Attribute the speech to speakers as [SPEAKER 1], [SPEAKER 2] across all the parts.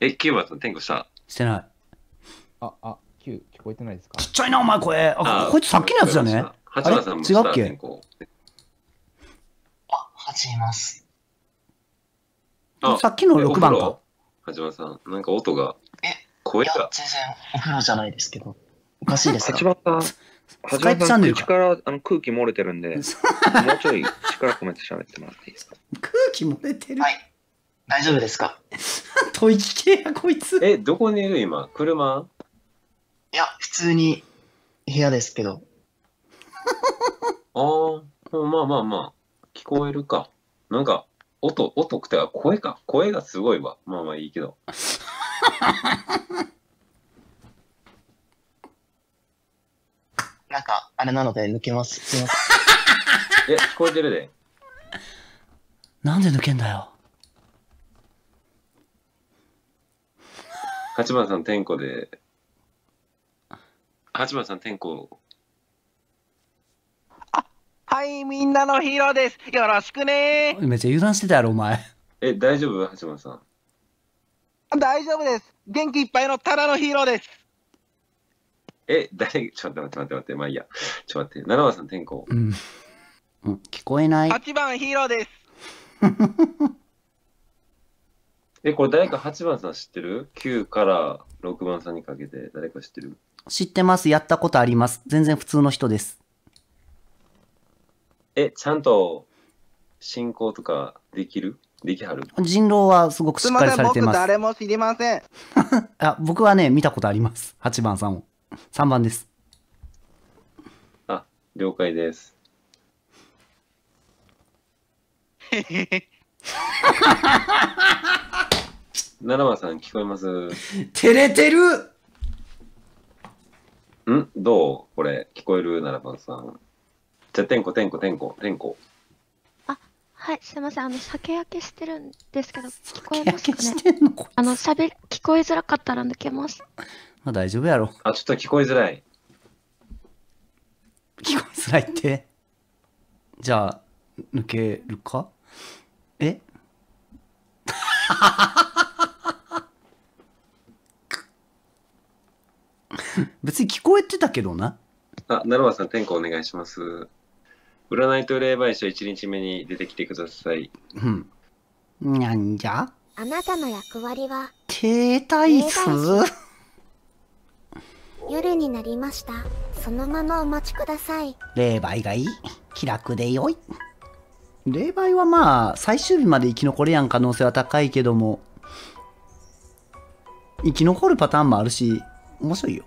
[SPEAKER 1] え、キューバと天狗したしてない。あ、あ、キュー聞こえてないですかちっちゃいな、お
[SPEAKER 2] 前、これ。あ、あこいつさっきのやつだね。八村さんも違うっけあ、8
[SPEAKER 3] めます。あ、さっきの6番か。八番さん、なんか音が。え、声が。全然
[SPEAKER 2] お風呂じゃないですけど。おかしいですか。八番さん。スカイプチャンネルか
[SPEAKER 3] らあの空気漏れてるんで、もうちょい力込めて喋ってもらっていいですか。
[SPEAKER 2] 空気漏れてる。はい。
[SPEAKER 3] 大丈夫ですか 吐息系や、こいつ。え、どこにいる今車いや、普通に
[SPEAKER 2] 部屋ですけど。
[SPEAKER 3] ああ、まあまあまあ、聞こえるか。なんか、音、音くては声か。声がすごいわ。まあまあいいけど。なんか、
[SPEAKER 4] あれなので抜けます。すいま
[SPEAKER 3] せん。え、聞こえてるで。なんで抜けんだよ。八幡さん天候で、八幡さん天候。
[SPEAKER 5] はい、みんなのヒーローです。よろしくね
[SPEAKER 3] めっちゃ油断してたやろ、お前。え、大丈夫八幡さ
[SPEAKER 2] ん。大丈夫です。元気いっぱいのただのヒーローです。
[SPEAKER 3] え、誰 ちょっと待って待って待って、まあいいや。ちょっと待って、七番さん天候。う
[SPEAKER 2] ん。うん、聞こえない。
[SPEAKER 3] 八番ヒーローです。え、これ誰か8番さん知ってる ?9 から6番さんにかけて誰か知ってる
[SPEAKER 2] 知ってます。やったことあります。全然普通の人です。
[SPEAKER 3] え、ちゃんと進行とかできるできはる
[SPEAKER 2] 人狼はすごくしっかりされてます。す誰
[SPEAKER 3] も知
[SPEAKER 5] りません
[SPEAKER 2] あ。僕はね、見たことあります。8番さんを。3番です。
[SPEAKER 3] あ、了解です。へへへ。七番さん聞こえます
[SPEAKER 2] 照れてる
[SPEAKER 3] んどうこれ、聞こえる七番さん。じゃあ、てんこてんこてんこてんこ。
[SPEAKER 6] はい、すみません。あの、酒焼けしてるんですけど、聞こえますかねあの、しゃべ、聞こえづらかったら抜けます。
[SPEAKER 2] まあ大丈夫やろ。あ、ちょっと聞こえづらい。聞こえづらいって。じゃあ、抜けるかえ 別に聞こえてたけどな。
[SPEAKER 3] あ、なるわさん、天候お願いします。占いと霊媒師1日目に出てきてください。う
[SPEAKER 2] ん。なんじゃ
[SPEAKER 7] あなたの役割は
[SPEAKER 2] 停滞数
[SPEAKER 7] 夜になりました。そのままお待ちください。
[SPEAKER 2] 霊媒がいい。気楽でよい。霊媒はまあ、最終日まで生き残るやん可能性は高いけども、生き残るパターンもあるし、面白いよ。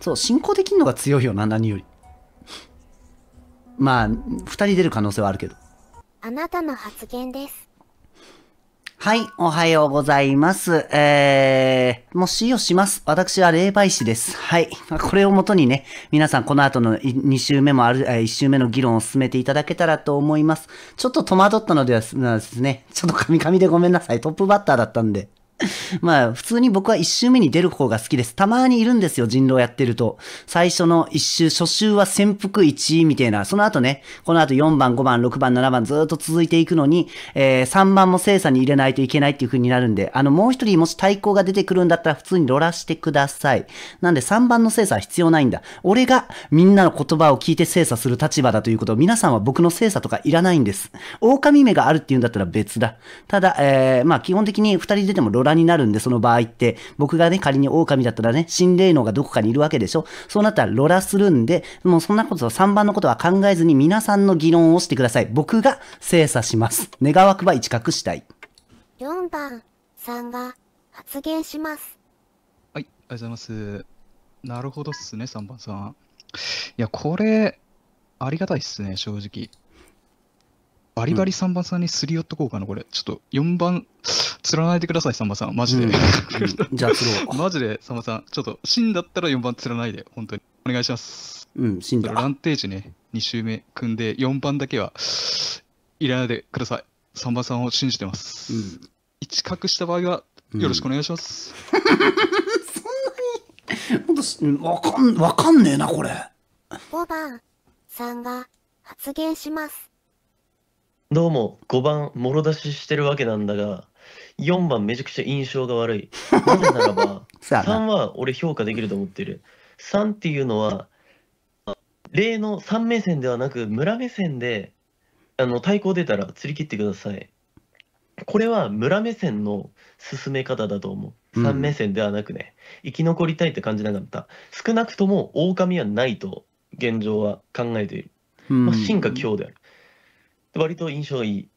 [SPEAKER 2] そう、進行できんのが強いよな、何より。まあ、2人出る可能性はあるけど。
[SPEAKER 7] あなたの発言です。
[SPEAKER 2] はい、おはようございます。えー、もう死をします。私は霊媒師です。はい。これをもとにね、皆さんこの後の2週目もある、1週目の議論を進めていただけたらと思います。ちょっと戸惑ったのではですね、ちょっとカミカミでごめんなさい。トップバッターだったんで。まあ、普通に僕は一周目に出る方が好きです。たまにいるんですよ、人狼やってると。最初の一周、初週は潜伏1位みたいな、その後ね、この後4番、5番、6番、7番ずっと続いていくのに、えー、3番も精査に入れないといけないっていう風になるんで、あの、もう一人もし対抗が出てくるんだったら普通にロラしてください。なんで3番の精査は必要ないんだ。俺がみんなの言葉を聞いて精査する立場だということを、皆さんは僕の精査とかいらないんです。狼目があるっていうんだったら別だ。ただ、えー、まあ基本的に2人出てもロラ場になるんで、その場合って、僕がね、仮に狼だったらね、心霊能がどこかにいるわけでしょそうなったらロラするんで、もうそんなこと、3番のことは考えずに皆さんの議論をしてください。僕が精査します。願わくば一角したい。
[SPEAKER 7] 4番さんが発言します。
[SPEAKER 8] はい、ありがとうございます。なるほどっすね、3番さん。いや、これ、ありがたいっすね、正直。バリバリ3番さんにすり寄っとこうかな、これ。ちょっと4番、釣らないでください、3番さん。マジで。じゃあ釣ろう。マジで、3番さん。ちょっと、芯んだったら4番釣らないで、本当に。お願いします。うん、死んだ。ランテージね、2周目組んで、4番だけは、いらないでください。3番さんを信じてます。うん。一角した場合は、よろしくお願い
[SPEAKER 2] します。うん、そんなに、わかん、わかんねえな、これ。
[SPEAKER 7] 5番さんが発言します。
[SPEAKER 9] どうも5番もろ出ししてるわけなんだが4番めちゃくちゃ印象が悪いなぜならば3 は俺評価できると思ってる3っていうのは例の3目線ではなく村目線であの対抗出たら釣り切ってくださいこれは村目線の進め方だと思う3目線ではなくね、生き残りたいって感じなかった少なくとも狼はないと現状は考えている、まあ、進化強である割と印象いい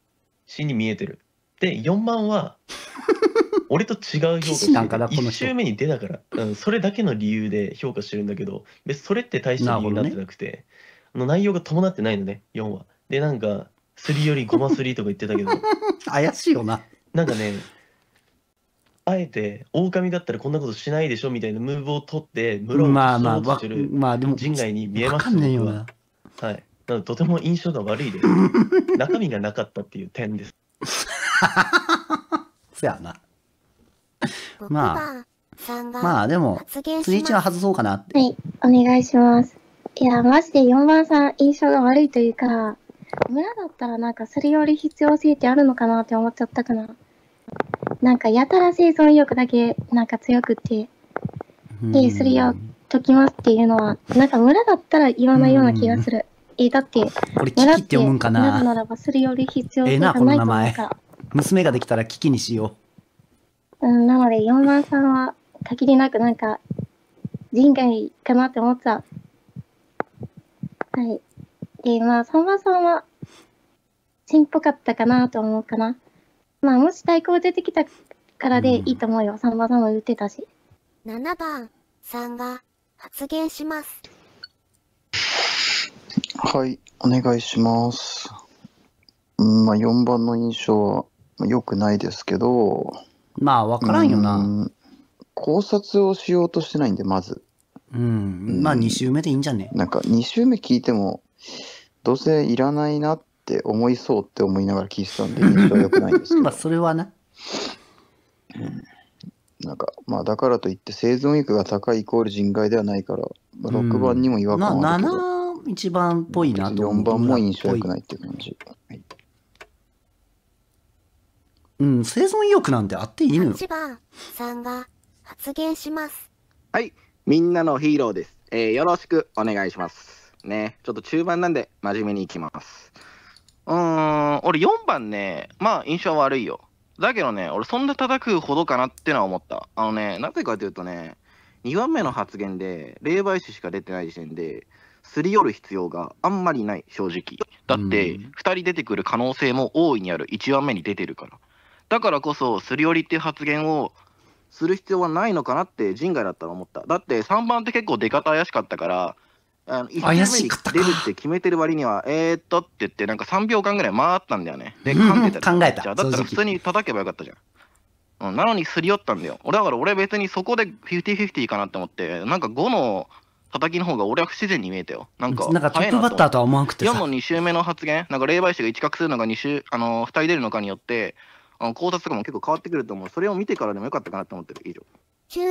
[SPEAKER 9] しに見えてるで4番は 俺と違う評価してるんかな1周目に出たから、うん、それだけの理由で評価してるんだけど別にそれって大した理由になってなくてあの内容が伴ってないのね4はでなんか3よりまマ3とか言ってたけど
[SPEAKER 2] 怪しいよな。
[SPEAKER 9] なんかねあえて狼だったらこんなことしないでしょみたいなムーブを取って村をまあまあ、しようとしてる
[SPEAKER 2] まあで
[SPEAKER 3] も、人外に見えまわ
[SPEAKER 9] すかんねえよな。はいなのとても印象が悪いです 中身がなかったっていう点ですそ やな
[SPEAKER 7] まあまあでも辻一は外そうか
[SPEAKER 2] なっ
[SPEAKER 6] てはいお願いしますいやマジで4番さん印象が悪いというか村だったらなんかそれより必要性ってあるのかなって思っちゃったかななんかやたら生存意欲だけなんか強くてでするよときますっていうのはなんか村だったら言わないような気がするえ、だって、
[SPEAKER 2] 俺、キキって読むんかな。な
[SPEAKER 6] らばするより必要性なこの名前。
[SPEAKER 2] 娘ができたらキキにしよ
[SPEAKER 6] う。うん、なので、4番さんは限りなくなんか、人外かなって思っちゃう。はい。で、まあ、3番さんは、チンっぽかったかなと思うかな。まあ、もし対抗出てきたからでいいと思うよ。うん、3番さんも言ってたし。
[SPEAKER 7] 7番さんが発言します。
[SPEAKER 10] はい、お願いします。うん、まあ、4番の印象は良くないですけど。
[SPEAKER 2] まあ、分からんよな、
[SPEAKER 10] うん。考察をしようとしてないんで、まず。
[SPEAKER 2] うん、
[SPEAKER 10] まあ、2周目でいいんじゃねなんか、2周目聞いても、どうせいらないなって思いそうって思いながら聞いてたんで、印象は良くないんで
[SPEAKER 2] すけど。まあ、それはな。
[SPEAKER 10] なんかまあだからといって生存育が高いイコール人外ではないから、まあ、6番にも
[SPEAKER 2] 違和感はあるけど、うんまあ一番っぽいなと思う。4番も印象良くないっていう感じ。うん、生存意欲なんてあっていいのよ。8
[SPEAKER 7] 番さんが発言します。
[SPEAKER 5] はい、みんなのヒーローです。えー、よろしくお願いします。ね、ちょっと中盤なんで真面目にいきます。うーん、俺4番ね、まあ印象悪いよ。だけどね、俺そんな叩くほどかなってのは思った。あのね、なぜかというとね、2番目の発言で霊媒師しか出てない時点で、すり寄る必要があんまりない正直だって2人出てくる可能性も大いにある1話目に出てるからだからこそすり寄りっていう発言をする必要はないのかなって陣外だったら思っただって3番って結構出方怪しかったから
[SPEAKER 4] あの1目に
[SPEAKER 5] 出るって決めてる割にはえー、っとって言ってなんか3秒間ぐらい回ったんだよねで噛んた、考えただったら普通に叩けばよかったじゃんなのにすり寄ったんだよ。だから俺別にそこで50-50かなって思って、なんか5の叩きの方が俺は不自然に見えたよ。なんか、なんかトップバッターとは思わなくてさ。4の2周目の発言、なんか霊媒師が一角するのか2周、あのー、2人出るのかによって、あの考察とかも結構変わってくると思う。それを見てからでもよかったかなと思ってる。以上。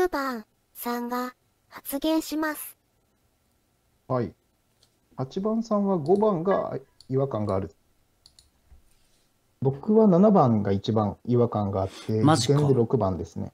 [SPEAKER 7] 9番さんが発言します。
[SPEAKER 4] はい。8番さんは5番が違和感がある。僕は7番が一番違和感があって、まずで6番ですね。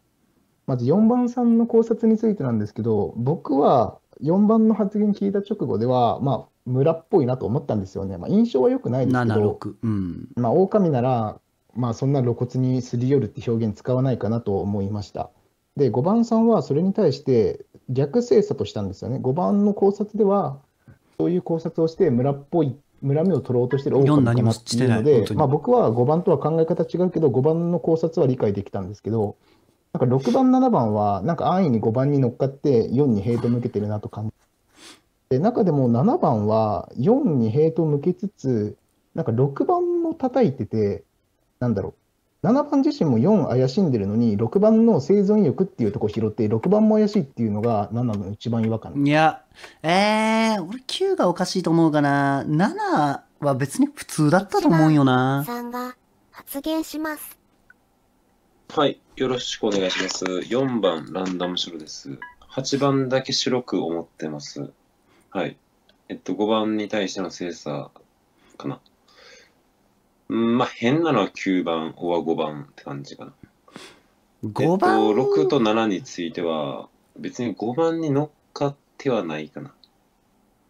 [SPEAKER 4] まず4番さんの考察についてなんですけど、僕は4番の発言聞いた直後では、まあ、村っぽいなと思ったんですよね。まあ、印象は良くないですけど、うん、まあ、狼なら、まあ、そんな露骨にすり寄るって表現使わないかなと思いました。で、5番さんはそれに対して逆精査としたんですよね。5番の考察では、そういう考察をして村っぽい、村目を取ろうとしてる狼かなっていうので、まあ、僕は5番とは考え方違うけど、5番の考察は理解できたんですけど、なんか6番7番はなんか安易に5番に乗っかって4にヘイト向けてるなと感じで中でも7番は4にヘイト向けつつなんか6番も叩いててなんだろう7番自身も4怪しんでるのに6番の生存欲っていうとこ拾って6番も怪しいっていうのが7の一番違和感
[SPEAKER 2] いやえー、俺9がおかしいと思うかな7は別に普通だったと思うよな
[SPEAKER 7] 3が発言します
[SPEAKER 3] はいよろしくお願いします。4番、ランダム白です。8番だけ白く思ってます。はい。えっと、5番に対しての精査かな。んまあ、変なのは9番、おは5番って感じかな。5番、えっと、?6 と7については、別に5番に乗っかってはないかな。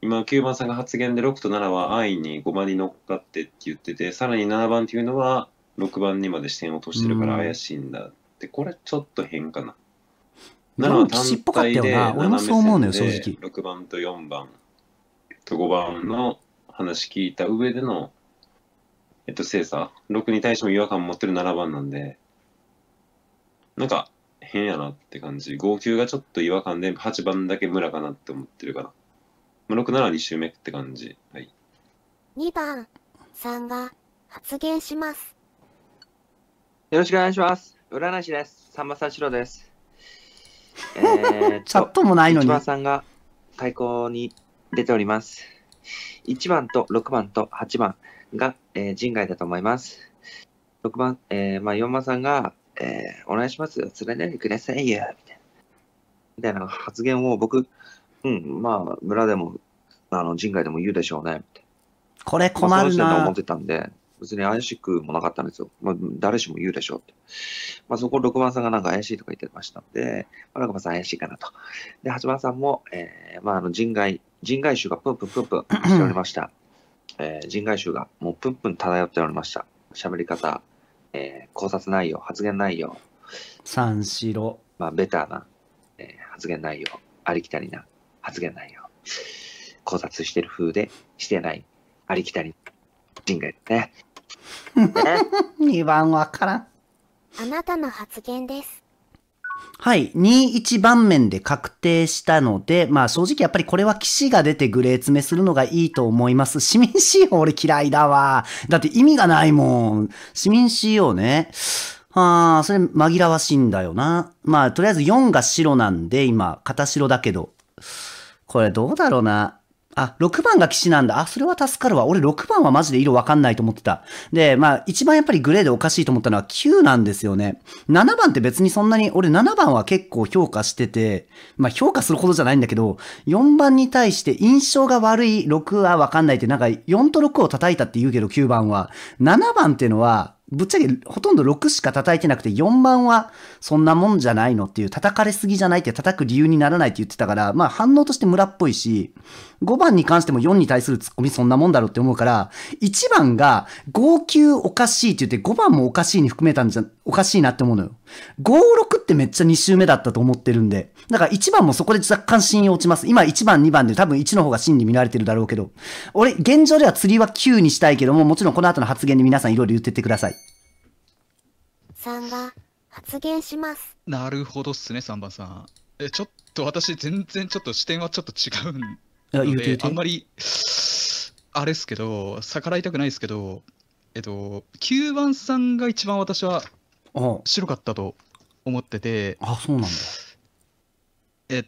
[SPEAKER 3] 今、9番さんが発言で6と7は安易に5番に乗っかってって言ってて、さらに7番っていうのは6番にまで視点を落としてるから怪しいんだってこれちょっと変かな。
[SPEAKER 2] 7単体で俺もそう思うのよ正直
[SPEAKER 3] 6番と4番と5番の話聞いた上でのえっと精査6に対しても違和感持ってる7番なんでなんか変やなって感じ号泣がちょっと違和感で8番だけ村かなって思ってるから67 2周目って感じはい
[SPEAKER 7] 2番さんが発言しますよろしくお願いします占い師で
[SPEAKER 3] す。さんまさんしろで
[SPEAKER 11] す。えー、チャ
[SPEAKER 2] ットもないのに。一番
[SPEAKER 11] さんが開口に出ております。1番と6番と8番が、えー、人外だと思います。6番、えー、まあ4番さんが、えー、お願いします。連れていてくださいよ。みたいな発言を僕、うん、まあ村でも、あの人外でも言うでしょうね。これ困るな。思ってたんで。別に怪しくもなかったんですよ。まあ、誰しも言うでしょうまあ、そこ6番さんがなんか怪しいとか言ってましたんで、まあ、中間さん怪しいかなと。で、8番さんも、えー、まあ、あの、人外、人外衆がプンプンプンプンしておりました。えー、人外衆がもうプンプン漂っておりました。喋り方、えー、考察内容、発言内容。
[SPEAKER 2] 三四郎。
[SPEAKER 11] まあ、ベターな、えー、発言内容。ありきたりな発言内容。考察してる風で、してない、ありきたり人外ですね。
[SPEAKER 7] 2番わからん。あなたの発言です。
[SPEAKER 2] はい。2、1番面で確定したので、まあ正直やっぱりこれは騎士が出てグレー詰めするのがいいと思います。市民 CO 俺嫌いだわ。だって意味がないもん。市民 CO ね。はあ、それ紛らわしいんだよな。まあとりあえず4が白なんで、今、片白だけど。これどうだろうな。あ、6番が騎士なんだ。あ、それは助かるわ。俺6番はマジで色わかんないと思ってた。で、まあ、一番やっぱりグレーでおかしいと思ったのは9なんですよね。7番って別にそんなに、俺7番は結構評価してて、まあ評価するほどじゃないんだけど、4番に対して印象が悪い6はわかんないって、なんか4と6を叩いたって言うけど9番は。7番っていうのは、ぶっちゃけほとんど6しか叩いてなくて4番はそんなもんじゃないのっていう叩かれすぎじゃないって叩く理由にならないって言ってたからまあ反応として村っぽいし5番に関しても4に対するツッコミそんなもんだろうって思うから、1番が号泣おかしいって言って5番もおかしいに含めたんじゃ、おかしいなって思うのよ。5、6ってめっちゃ2周目だったと思ってるんで。だから1番もそこで若干信用落ちます。今1番、2番で多分1の方が真に見られてるだろうけど。俺、現状では釣りは9にしたいけども、もちろんこの後の発言で皆さんいろいろ言ってってください。
[SPEAKER 7] 3番、発言します。
[SPEAKER 2] なるほ
[SPEAKER 8] どっすね、3番さん。え、ちょっと私全然ちょっと視点はちょっと違うんので、あんまり、あれですけど、逆らいたくないですけど、えっと、9番さんが一番私は白かったと思ってて、あそうなんだ。えっ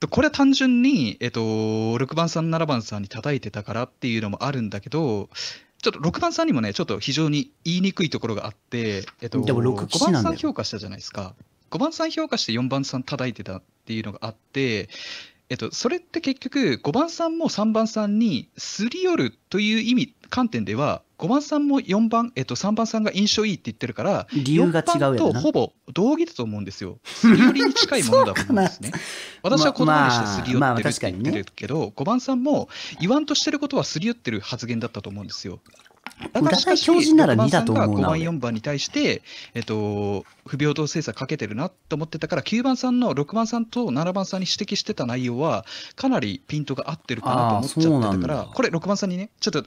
[SPEAKER 8] と、これは単純に、えっと、6番さん、7番さんに叩いてたからっていうのもあるんだけど、ちょっと6番さんにもね、ちょっと非常に言いにくいところがあって、えっと、でも6 5番さん評価したじゃないですか。5番さん評価して4番さん叩いてたっていうのがあって、えっと、それって結局5番さんも3番さんにすり寄るという意味観点では5番さんも4番、えっと、3番さんが印象いいって言ってるから理由が違うよ4番とほぼ同義だと思うんですよ。すり
[SPEAKER 2] 寄りに近いものだと思うんですね。私はようにしてすり寄ってるっ
[SPEAKER 8] て言ってるけど、5番さんも言わんとしてることはすり寄ってる発言だったと思うんですよ。
[SPEAKER 2] だかなら2だと思うな。5番、
[SPEAKER 8] 4番に対して、えっと、不平等精査かけてるなと思ってたから、9番さんの6番さんと7番さんに指摘してた内容は、かなりピントが合ってるかなと思っちゃってたから、これ6番さんにね、ちょっと、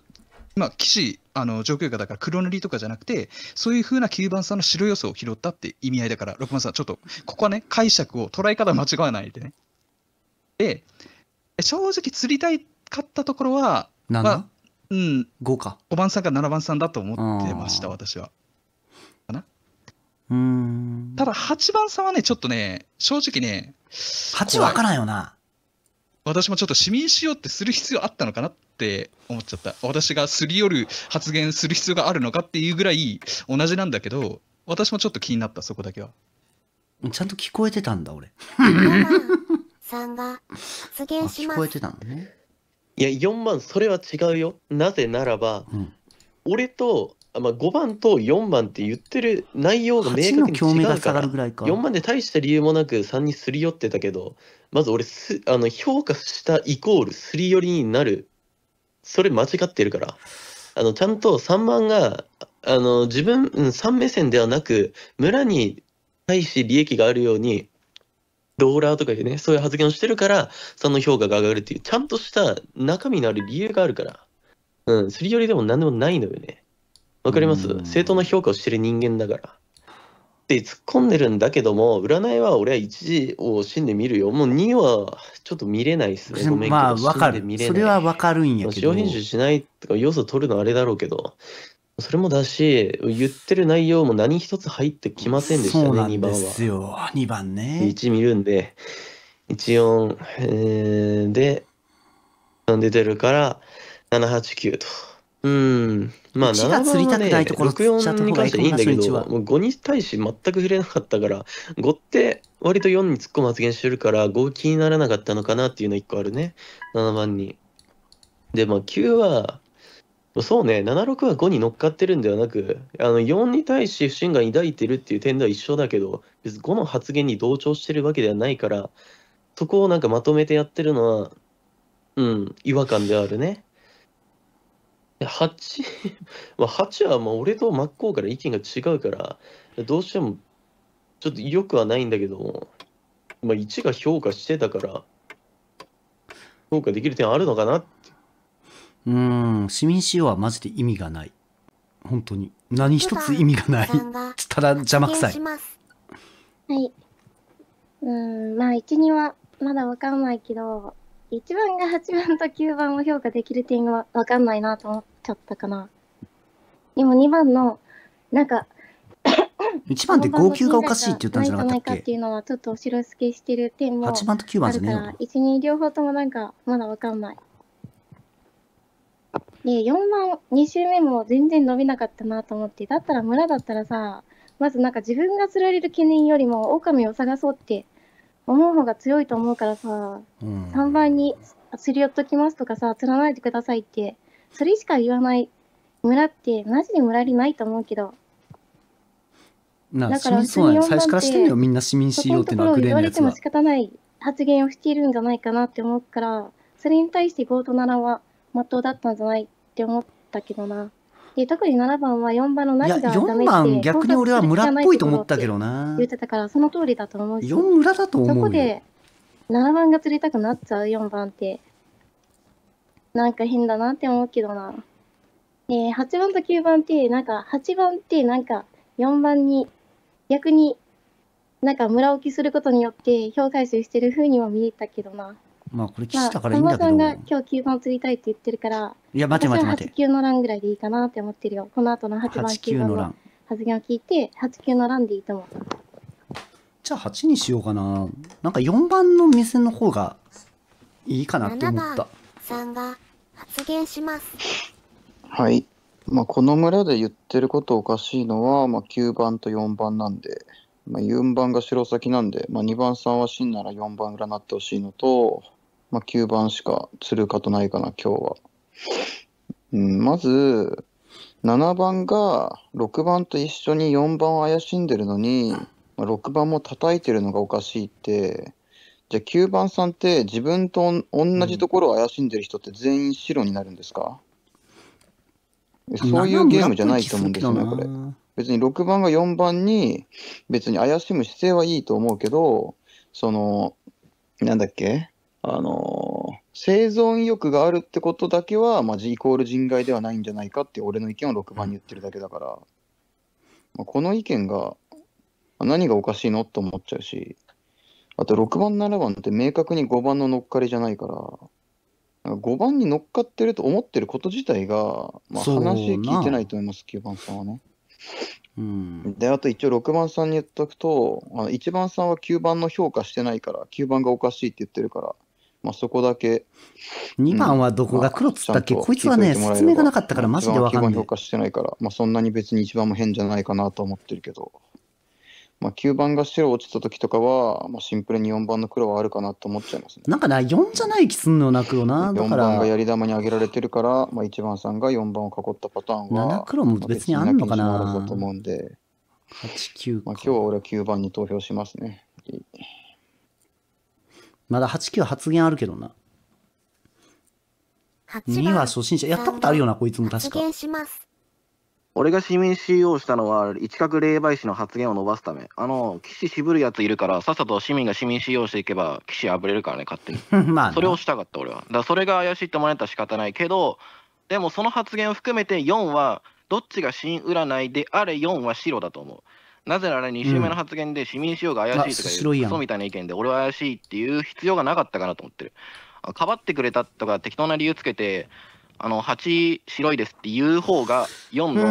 [SPEAKER 8] まあ、騎士、あの状況下だから黒塗りとかじゃなくて、そういうふうな9番さんの白予想を拾ったって意味合いだから、6番さん、ちょっと、ここはね、解釈を、捉え方間違わないでね。で、正直釣りたいかったところは、まあ、うん、5か。5番さんか7番さんだと思ってました、私は。か
[SPEAKER 2] なうん
[SPEAKER 8] ただ、8番さんはね、ちょっとね、正直ね、8分からんよな。私もちょっと市民しようってする必要あったのかなって思っちゃった。私がすり寄る発言する必要があるのかっていうぐらい同じなんだけど、私もちょっと気になった、そこだけは。ちゃん
[SPEAKER 9] と
[SPEAKER 2] 聞こえてたんだ、俺。
[SPEAKER 7] さんが、発言します。聞こえてた
[SPEAKER 9] んだね。いや、4番、それは違うよ。なぜならば、うん、俺と、まあ、5番と4番って言ってる内容が明確に違うから、らか4番で大した理由もなく3にすり寄ってたけど、まず俺す、あの評価したイコールすり寄りになる、それ間違ってるから、あのちゃんと3番が、あの自分、3目線ではなく、村に対し利益があるように、ローラーとかでね、そういう発言をしてるから、その評価が上がるっていう、ちゃんとした中身のある理由があるから、うん、すり寄りでも何でもないのよね。わかります正当な評価をしてる人間だから。って突っ込んでるんだけども、占いは俺は1をんで見るよ。もう2はちょっと見れないですね。ごめんまあ、わかる。それ
[SPEAKER 2] はわかるんやけど。
[SPEAKER 9] 集しないとか要素取るのあれだろうけど、それもだし、言ってる内容も何一つ入ってきませんでしたね、そうなん2です
[SPEAKER 2] よ。2番ね。
[SPEAKER 9] 1見るんで、14、えーで、出てるから、789と。うん。まあ、7番釣りたくないところ釣っ64に関してはいいんだけど、もう5に対し全く触れなかったから、5って割と4に突っ込む発言してるから、5気にならなかったのかなっていうの1個あるね。7番に。で、まあ9は、そうね、76は5に乗っかってるんではなく、あの4に対して不信感抱いてるっていう点では一緒だけど、別に5の発言に同調してるわけではないから、そこをなんかまとめてやってるのは、うん、違和感であるね。8、まあ、8はまあ俺と真っ向から意見が違うから、どうしてもちょっと良くはないんだけども、まあ、1が評価してたから、評価できる点
[SPEAKER 2] あるのかなって。うん、市民使用はマジで意味がない。本当に。何一つ意味がない。ただ邪魔くさい。
[SPEAKER 6] はい。うん、まあ、1、2はまだわかんないけど、1番が8番と9番を評価できる点はわかんないなと思っちゃったかな。でも2番の、なんか
[SPEAKER 7] 1 番で号泣がおかしいって言ったんじゃなかったっけないかっ
[SPEAKER 6] ていうのはちょっと後ろ付けしてる点も8番と9番じゃねえよ。1、2両方ともなんかまだわかんない。で4番2周目も全然伸びなかったなと思ってだったら村だったらさまずなんか自分が釣られる懸念よりも狼を探そうって思う方が強いと思うからさ、うん、3番に釣り寄っときますとかさ釣らないでくださいってそれしか言わない村ってマジで村りないと思うけど
[SPEAKER 2] だからそうなん最初からしてみよみんな市民しようってのはグレーのやつは言われても仕
[SPEAKER 6] 方ない発言をしているんじゃないかなって思うからそれに対してゴートナラはまっとうだったんじゃないって思ったけどな。で特に7番は4番の何がダメって4番逆に俺は村っぽいと思った
[SPEAKER 2] けどな言っ
[SPEAKER 6] てたからその通りだと思うし4村だと思うそこで7番が釣りたくなっちゃう4番ってなんか変だなって思うけどなで8番と9番ってなんか8番ってなんか4番に逆になんか村置きすることによって評価集してる風にも見えたけどな
[SPEAKER 2] まあこれ岸だからいいんだけど。まさ
[SPEAKER 6] が今日9番釣りたいって言ってるから、
[SPEAKER 2] いや、待て待て待て。8、
[SPEAKER 6] 9の欄ぐらいでいいかなって思ってるよ。この後の8番、9番の発言を聞いて、8、9の欄でいいと思う。
[SPEAKER 2] じゃあ8にしようかな。なんか4番の店の方がいいかなって思った。
[SPEAKER 7] さんが発言します。
[SPEAKER 2] はい。まあ、この村で言っ
[SPEAKER 10] てることおかしいのは、まあ、9番と4番なんで、まあ、4番が白崎なんで、まあ、2番さんは真なら4番占ってほしいのと、まあ、9番しか釣るかとないかな、今日は。うん、まず、7番が6番と一緒に4番を怪しんでるのに、まあ、6番も叩いてるのがおかしいって、じゃあ9番さんって自分と同じところを怪しんでる人って全員白になるんですか、うん、そういうゲームじゃないと思うんですよね、これ。別に6番が4番に別に怪しむ姿勢はいいと思うけど、その、なんだっけあの生存欲があるってことだけは、まあ、イコール人外ではないんじゃないかって俺の意見を6番に言ってるだけだから、まあ、この意見が何がおかしいのと思っちゃうしあと6番7番って明確に5番の乗っかりじゃないから5番に乗っかってると思ってること自体が、まあ、話聞いてないと思います9番さんはね。うん、であと一応6番さんに言っとくとあの1番さんは9番の評価してないから9番がおかしいって言ってるからまあ、そこだけ。2番はどこが黒っつったっけ、まあ、こいつはね、説明がなかったからマジでわかんない。1番9番評価してないから、まあ、そんなに別に1番も変じゃないかなと思ってるけど。まあ、9番が白落ちた時とかは、まあ、シンプルに4番の黒はあるかなと思っちゃいますね。
[SPEAKER 2] なんかな、4じゃない気すんのよな、黒な。だから4番がやり
[SPEAKER 10] 玉に上げられてるから、まあ、1番さんが4番を囲ったパターンは、7
[SPEAKER 2] 黒も別にあんのかな。と
[SPEAKER 10] 思うんで、まあ、今日は俺は9番に投票しますね。
[SPEAKER 2] まだ8、9発言あるけどな。2は初心者。やったことあるよな、こいつも確か。俺が
[SPEAKER 5] 市民 CO したのは、一角霊媒師の発言を伸ばすため。あの、騎士渋るやついるから、さっさと市民が市民 CO していけば、騎士ぶれるからね、勝手に。まあ、それをしたかった、俺は。だそれが怪しいって思われたら仕方ないけど、でもその発言を含めて4は、どっちが新占いであれ4は白だと思う。なぜなら2週目の発言で市民使用が怪しいとかいう、うそうみたいな意見で俺は怪しいっていう必要がなかったかなと思ってる。かばってくれたとか適当な理由つけてあの8白いですっていう方が4の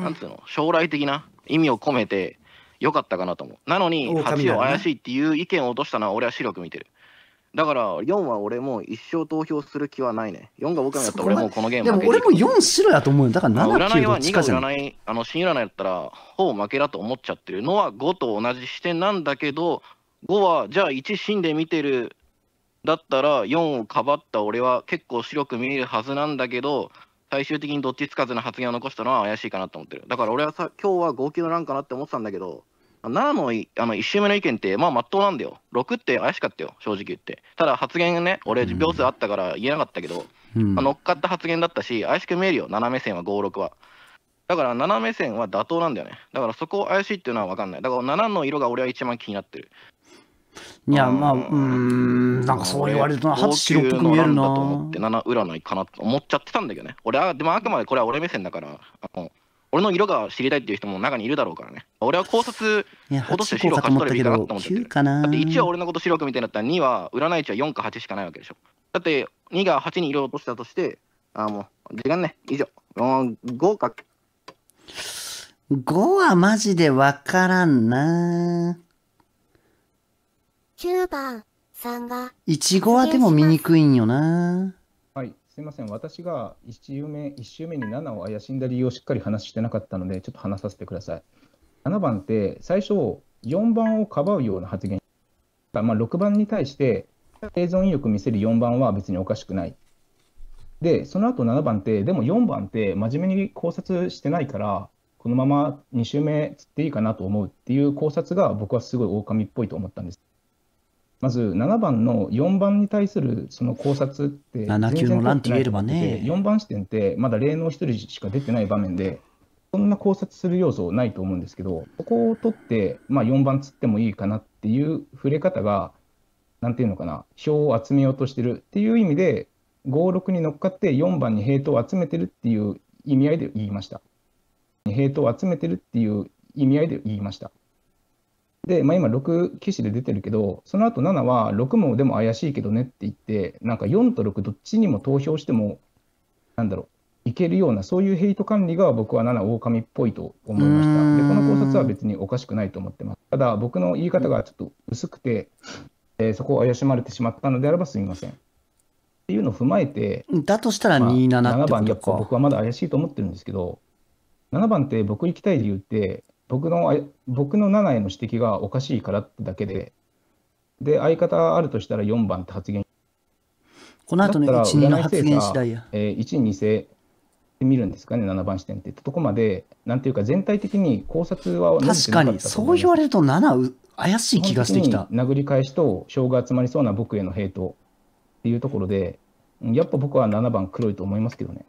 [SPEAKER 5] なんつうの将来的な意味を込めてよかったかなと思うなのに8を怪しいっていう意見を落としたのは俺は白く見てる。だから4は俺も一生投票する気はないね。
[SPEAKER 2] 4が僕のやったら俺もこのゲームでも俺も4白やと思うよ。だから7、9どっちかない。占いは2が占
[SPEAKER 5] い、あの新占いだったら、ほぼ負けだと思っちゃってるのは5と同じ視点なんだけど、5はじゃあ1死んで見てるだったら4をかばった俺は結構白く見えるはずなんだけど、最終的にどっちつかずの発言を残したのは怪しいかなと思ってる。だから俺はさ今日は5泣のランかなって思ってたんだけど、7のあの1周目の意見って、まあ、まっとうなんだよ。6って怪しかったよ、正直言って。ただ発言ね、俺、秒数あったから言えなかったけど、うんまあ、乗っかった発言だったし、怪しく見えるよ、7目線は5、6は。だから7目線は妥当なんだよね。だからそこを怪しいっていうのは分かんない。だから7の色が俺は一番気になってる。
[SPEAKER 2] いや、まあ、うん、なんかそう言われると8白っぽく見えるな。と思
[SPEAKER 5] って、7占いかなと思っちゃってたんだけどね。俺でもあくまでこれは俺目線だから、あの俺の色が知りたいっていう人も中にいるだろうからね。俺は考察
[SPEAKER 2] 落として白を勝ち取ればいいかなと思ってる。だって1は俺
[SPEAKER 5] のこと白くみたいになったら2は占い値は4か8しかないわけでしょ。だって2が8に色を落としたとして、あもう時間ね、以上。5か。
[SPEAKER 2] 5はマジでわからんな。
[SPEAKER 7] 9番さんが。いちごはでも見に
[SPEAKER 2] くいんよな。
[SPEAKER 1] すみません、私が1周目 ,1 目に7を怪しんだ理由をしっかり話してなかったので、ちょっと話させてください。7番って、最初、4番をかばうような発言、まあ、6番に対して、生存意欲見せる4番は別におかしくない。で、その後7番って、でも4番って真面目に考察してないから、このまま2周目つっていいかなと思うっていう考察が僕はすごい狼っぽいと思ったんです。まず7番の4番に対するその考察って7級のランね4番視点ってまだ霊能1人しか出てない場面でそんな考察する要素ないと思うんですけどここを取って、まあ、4番つってもいいかなっていう触れ方がなんていうのかな票を集めようとしてるっていう意味で56に乗っかって4番にヘイトを集めてるっていう意味合いで言いましたヘイトを集めてるっていう意味合いで言いましたで、まあ、今6、棋士で出てるけど、その後7は6もでも怪しいけどねって言って、なんか4と6どっちにも投票しても、なんだろう、いけるような、そういうヘイト管理が僕は7、狼っぽいと思いました。で、この考察は別におかしくないと思ってます。ただ、僕の言い方がちょっと薄くて、えー、そこを怪しまれてしまったのであればすみません。っていうのを踏まえて、だとしたら27ってことか、まあ、7番、僕はまだ怪しいと思ってるんですけど、7番って僕行きたい理由って、僕の僕の7への指摘がおかしいからってだけで、で、相方あるとしたら4番って発言。
[SPEAKER 2] この後の1、2の発言次第や。
[SPEAKER 1] えー、1、2世で見るんですかね、7番視点ってとこまで、なんていうか、全体的に考察は確かに、そ
[SPEAKER 2] う言われると7、怪しい気がしてきた。
[SPEAKER 1] 殴り返しと、票が集まりそうな僕へのヘイトっていうところで、やっぱ僕は7番黒いと思いますけどね。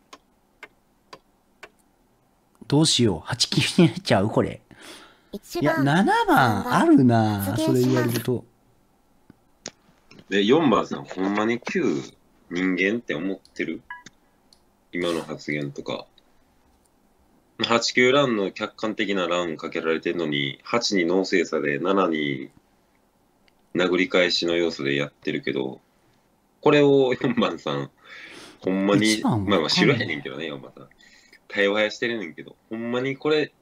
[SPEAKER 1] どうしよう、
[SPEAKER 2] 8金になっちゃう、これ。
[SPEAKER 7] いや、7
[SPEAKER 2] 番あるな、それ言われると。
[SPEAKER 3] で、4番さん、ほんまに9人間って思ってる今の発言とか。8 9ランの客観的なランかけられてるのに、8に脳性差で7に殴り返しの要素でやってるけど、これを4番さん、ほんまに、まあまあ知らへんねんけどね、4番さん。対話してるねんけど、ほんまにこれ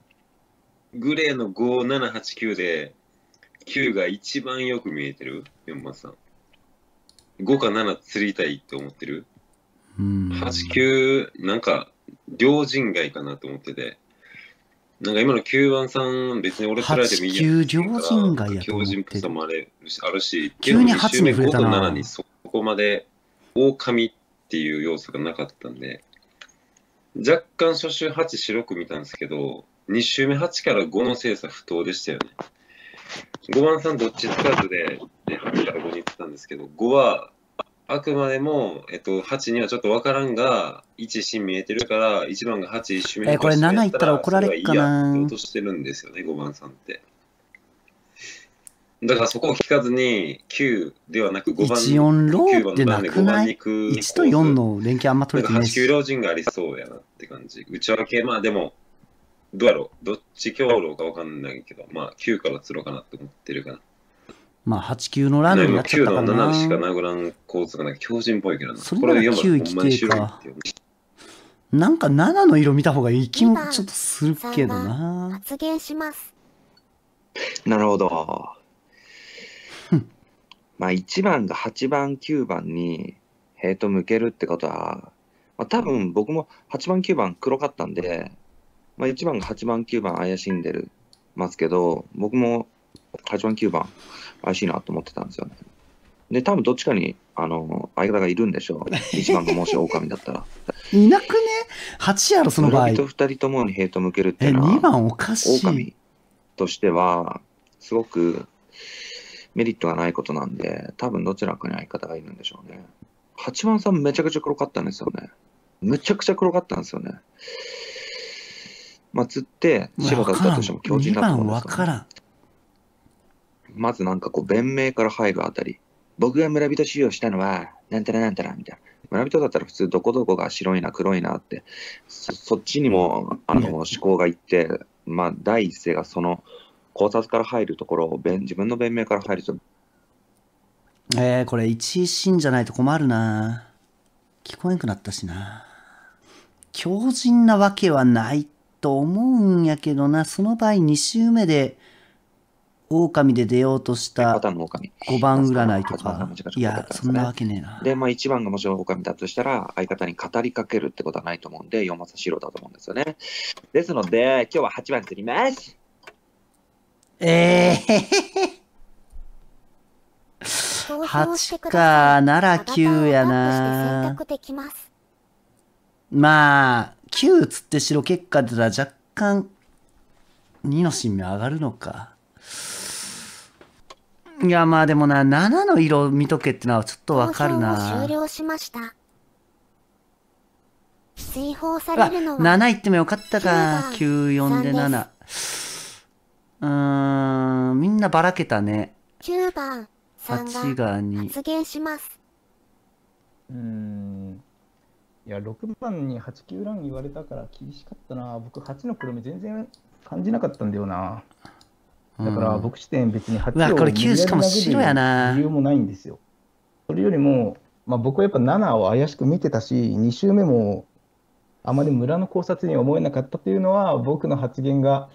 [SPEAKER 3] グレーの5789で、9が一番よく見えてる、4番さん。5か7釣りたいって思ってる。89、なんか、両人外かなと思ってて。なんか今の9番さん、別に俺釣られてもいいやん。9両人外やと思って強さもあるし、あるし急に8に増えたな。5と7にそこまで、狼っていう要素がなかったんで、若干初週8白く見たんですけど、2周目8から5の精査不当でしたよね。5番さんどっちつかずで、で8から5に行ってたんですけど、5はあくまでも、えっと、8にはちょっとわからんが、1、芯見えてるから、1番が8、1周目えこれ7いったら怒られるかな。落としてるんですよね、5番さんって。だからそこを聞かずに、9ではなく5番1、番なんでて番に行く。?1
[SPEAKER 2] と4の連携あんま取れてないし。8、9
[SPEAKER 3] 老人がありそうやなって感じ。内訳、まあでも、どうやろうどっち強労か分かんないけど、まあ9から釣ろうかなって思ってるから。
[SPEAKER 2] まあ8、9のランになっちゃったかな。9の7しか
[SPEAKER 3] ならん構図がなんか強靭っぽいけどな。それなら9規か。
[SPEAKER 2] なんか7の色見た方がいい気も
[SPEAKER 7] ちょっとするけどな。発言します。
[SPEAKER 2] なる
[SPEAKER 11] ほど。まあ1番が8番、9番にヘイト向けるってことは、まあ、多分僕も8番、9番黒かったんで、まあ、1番が8番、9番怪しんでるますけど、僕も8番、9番怪しいなと思ってたんですよね。で、多分どっちかに、あの、相方がいるんでしょう。1番がもし狼だったら。いなくね ?8 やろ、その場合。と2人ともにヘイト向けるっていうのは、2番おかしい。狼としては、すごくメリットがないことなんで、多分どちらかに相方がいるんでしょうね。8番さんめちゃくちゃ黒かったんですよね。めちゃくちゃ黒かったんですよね。松っ
[SPEAKER 2] て白だったとしても強靭だと思うんですか、ね、らん
[SPEAKER 11] まずなんかこう弁明から入るあたり僕が村人使用したのはなんたらなんたらみたいな村人だったら普通どこどこが白いな黒いなってそっちにもあの思考がいって、まあ、第一声がその考察から入るところを弁自分の弁明から入ると
[SPEAKER 2] えー、これ一シじゃないと困るな聞こえんくなったしな強靭なわけはないってと思うんやけどな、その場合2週目で、狼で出ようとした5番占いとか、いや、そんなわけねえな。
[SPEAKER 11] で、まあ、1番がもちろん狼だとしたら、相方に語りかけるってことはないと思うんで、4松白だと思うんですよね。ですので、今日は8番釣ります
[SPEAKER 2] ええー
[SPEAKER 7] 8か、なら9やな。
[SPEAKER 2] まあ、9つって白結果出たら若干2の新明上がるのか。いやまあでもな、7の色見とけってのはちょっとわかるな。終
[SPEAKER 7] 了しました。追放されるのは7いってもよかったか。94で7。
[SPEAKER 2] うーん、みんなばらけたね。
[SPEAKER 7] 9番3が発言します。うん。
[SPEAKER 1] いや、6番に8、9ラン言われたから厳しかったな。僕、8の黒目全然感じなかったんだよな。だから、僕視点別に8を、うん、これ9しかも白やな。理由もないんですよ。それよりも、まあ、僕はやっぱ7を怪しく見てたし、2周目もあまり村の考察に思えなかったというのは、僕の発言が、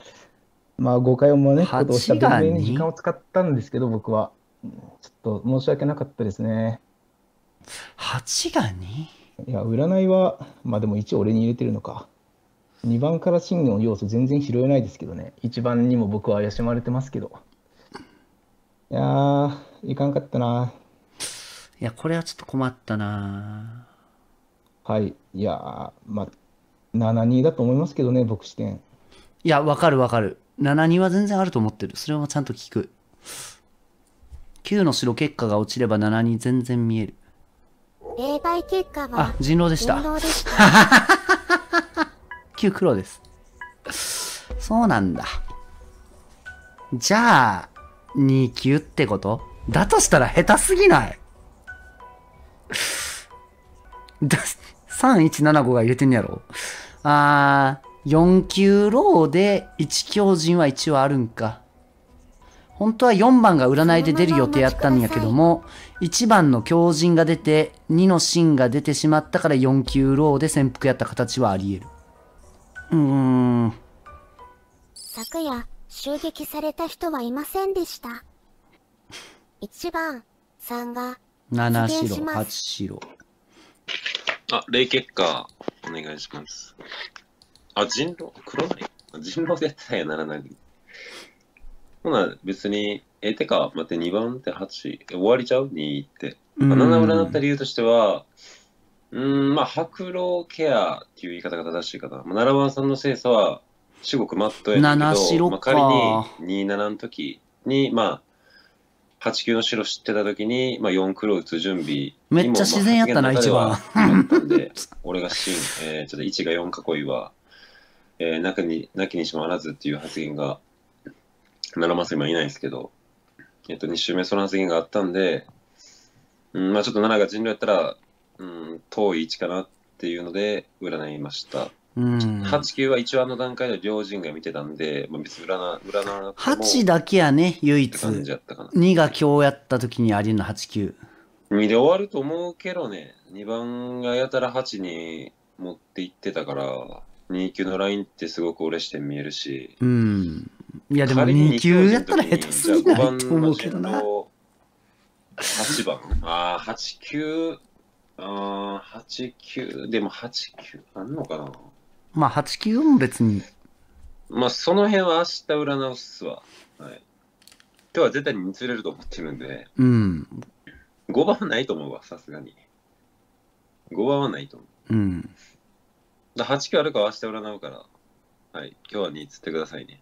[SPEAKER 1] まあ、誤解を招くことをした弁明に時間を使ったんですけど、僕は。ちょっと申し訳なかったですね。8が 2? いや、占いは、まあでも一応俺に入れてるのか。2番から真の要素全然拾えないですけどね。1番にも僕は怪しまれてますけど。いやー、いかんかったな。
[SPEAKER 2] いや、これはちょっと困ったな。
[SPEAKER 1] はい。いやー、まあ、7-2だと思いますけどね、僕視点。い
[SPEAKER 2] や、わかるわかる。7-2は全然あると思ってる。それはちゃんと聞く。9の白結果が落ちれば7-2全然見える。
[SPEAKER 7] 霊媒結果はあ人狼でした人狼で
[SPEAKER 2] 旧苦ですそうなんだじゃあ2級ってことだとしたら下手すぎない3175 が入れてんやろあー4級ローで1強人は一応あるんか本当は4番が占いで出る予定やったんやけども、1番の強人が出て、2の芯が出てしまったから4級ローで潜伏やった形はあり得る。うーん。
[SPEAKER 7] 昨夜、襲撃された人はいませんでした。1番、3が、7白、8
[SPEAKER 2] 白。
[SPEAKER 3] あ、例結果、お願いします。あ、人狼、黒い。人狼でやったらやならない。ほな、別に、えてか、待って、2番って8、え終わりちゃう ?2 って。
[SPEAKER 6] まあ、7裏になった
[SPEAKER 3] 理由としては、うん、まあ、白老ケアっていう言い方が正しいかな。まあ、7番さんの精査は、至極マットやけど、まあ、仮に27の時に、まあ、8九の白知ってた時に、まあ、4黒打つ準備
[SPEAKER 2] めっちゃ自然やったな、1番。
[SPEAKER 3] 俺が真、えー、ちょっと1が4囲いは、えー、中に、なきにしもあらずっていう発言が奈良正今いないですけど、えっと、2周目、その次言があったんで、うん、まあちょっと奈良が人狼やったら、うん、遠い位置かなっていうので、占いました。うん、8、9は一話の段階で両陣が見てたんで、まあ、別に占占う8だ
[SPEAKER 2] けやね、唯一。2が今日やった時にありの8、
[SPEAKER 3] 9。2で終わると思うけどね、2番がやたら8に持っていってたから、2級のラインってすごく俺し点見えるし、
[SPEAKER 2] うん、いやでも2級やったら下手すぎないと思うけどな。
[SPEAKER 3] 8番。ああ、8、級。ああ、8、級。でも8、級あんのかな
[SPEAKER 2] まあ8、級も別に。ま
[SPEAKER 3] あその辺は明日占うっすわ。はい。今日は絶対に見つれると思ってるんで。うん。5番はないと思うわ、さすがに。5番はないと思う。うん。だ8、級あるかは明日占うから。はい。今日は2つってくださいね。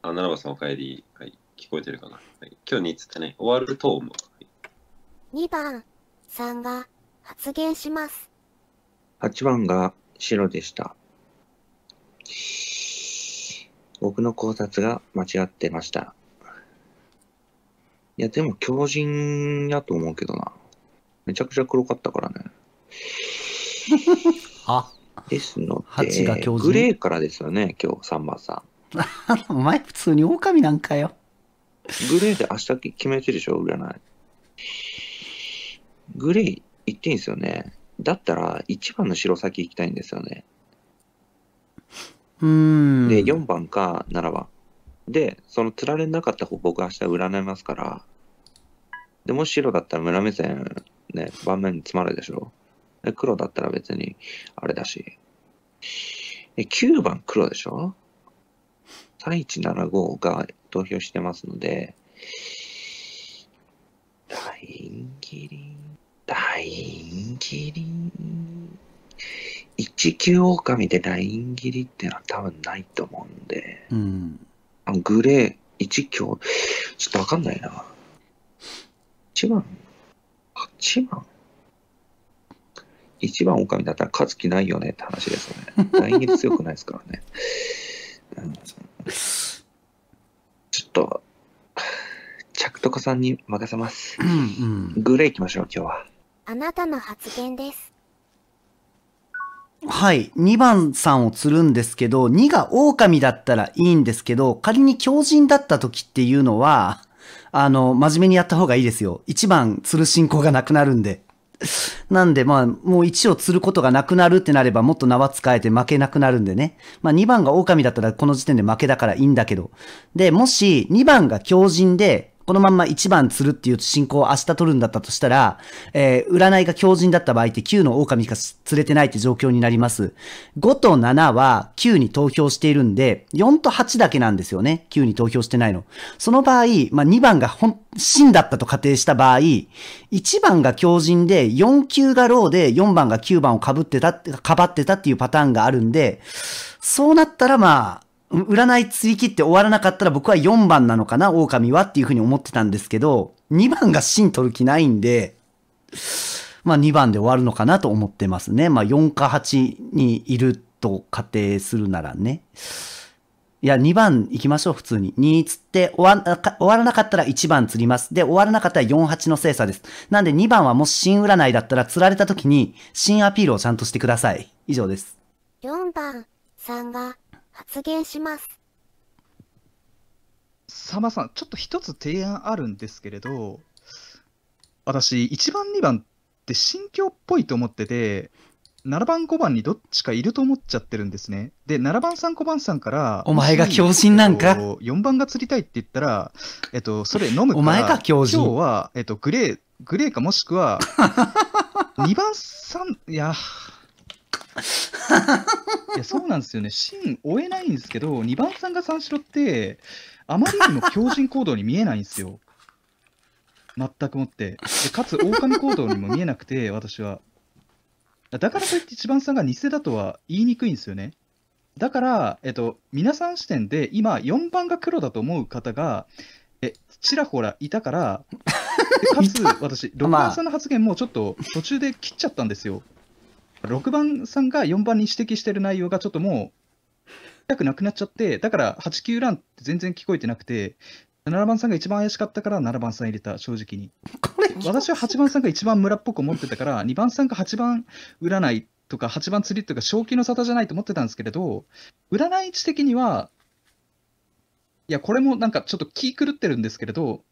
[SPEAKER 3] あ、奈良さんお帰り。はい。聞こえてるかな。はい、今日につってね、終わると思う。は
[SPEAKER 7] い、2番さんが発言します。
[SPEAKER 11] 8番が白でした。僕の考察が間違ってました。いや、でも強靭やと思うけどな。めちゃくちゃ黒かったからね。あですので、グレーからですよね、今日、3番さん。
[SPEAKER 2] お前普通に狼なんかよ。
[SPEAKER 11] グレーで明日決めてるでしょ、占い。グレー行っていいんですよね。だったら1番の白先行きたいんですよね。うんで、4番か7番。で、その釣られなかった方、僕明日占いますから。でも白だったら村目線、ね、盤面に詰まるでしょ。で黒だったら別にあれだし。え9番黒でしょ3175が投票してますので、ラインギリン、ラインギリン。19狼でライン切りってのは多分ないと思うんで、うん、あグレー1強ちょっとわかんないな1番8番1番狼だったら勝つ気ないよねって話です
[SPEAKER 2] よねライン切り強
[SPEAKER 11] くないですからね、うんちょっと、チャクトコさん
[SPEAKER 2] に任せます。うんうん、グレー行きましょう、今日は。
[SPEAKER 7] あなたの発言です。
[SPEAKER 2] はい。2番さんを釣るんですけど、2が狼だったらいいんですけど、仮に狂人だった時っていうのは、あの、真面目にやった方がいいですよ。1番釣る進行がなくなるんで。なんで、まあ、もう1を釣ることがなくなるってなれば、もっと縄使えて負けなくなるんでね。まあ、2番が狼だったら、この時点で負けだからいいんだけど。で、もし、2番が狂人で、このまんま1番釣るっていう進行を明日取るんだったとしたら、えー、占いが強人だった場合って9の狼しか釣れてないって状況になります。5と7は9に投票しているんで、4と8だけなんですよね。9に投票してないの。その場合、まあ、2番が本、真だったと仮定した場合、1番が強人で、4級がローで、4番が9番を被ってた、かばってたっていうパターンがあるんで、そうなったらまあ、占い追記って終わらなかったら僕は4番なのかな、狼はっていうふうに思ってたんですけど、2番が芯取る気ないんで、まあ2番で終わるのかなと思ってますね。まあ4か8にいると仮定するならね。いや、2番行きましょう、普通に。2つって終わ終わらなかったら1番釣ります。で、終わらなかったら4、8の精査です。なんで2番はもし新占いだったら釣られた時に新アピールをちゃんとしてください。以上です。
[SPEAKER 7] 4番、3が発言します。
[SPEAKER 8] さまさん、ちょっと一つ提案あるんですけれど、私、1番、2番って心境っぽいと思ってて、7番、5番にどっちかいると思っちゃってるんですね。で、7番さん、5番さんから、お前が狂人なんか、えっと、?4 番が釣りたいって言ったら、えっと、それ飲むから、お前が狂人今日は、えっと、グレー、グレーかもしくは、2 番3、いや、いやそうなんですよね、芯追えないんですけど、2番さんが三四郎って、あまりにも強靭行動に見えないんですよ。全くもって。でかつ、狼行動にも見えなくて、私は。だからといって、1番さんが偽だとは言いにくいんですよね。だから、えっと、皆さん視点で、今、4番が黒だと思う方が、え、ちらほらいたから、かつ、私、6番さんの発言もちょっと途中で切っちゃったんですよ。6番さんが4番に指摘してる内容がちょっともう、痛くなくなっちゃって、だから8、9ランって全然聞こえてなくて、7番さんが一番怪しかったから7番さん入れた、正直に。これ私は8番さんが一番村っぽく思ってたから、2番さんが8番占いとか、8番釣りとか、正気の沙汰じゃないと思ってたんですけれど、占い地的には、いや、これもなんかちょっと気狂ってるんですけれど、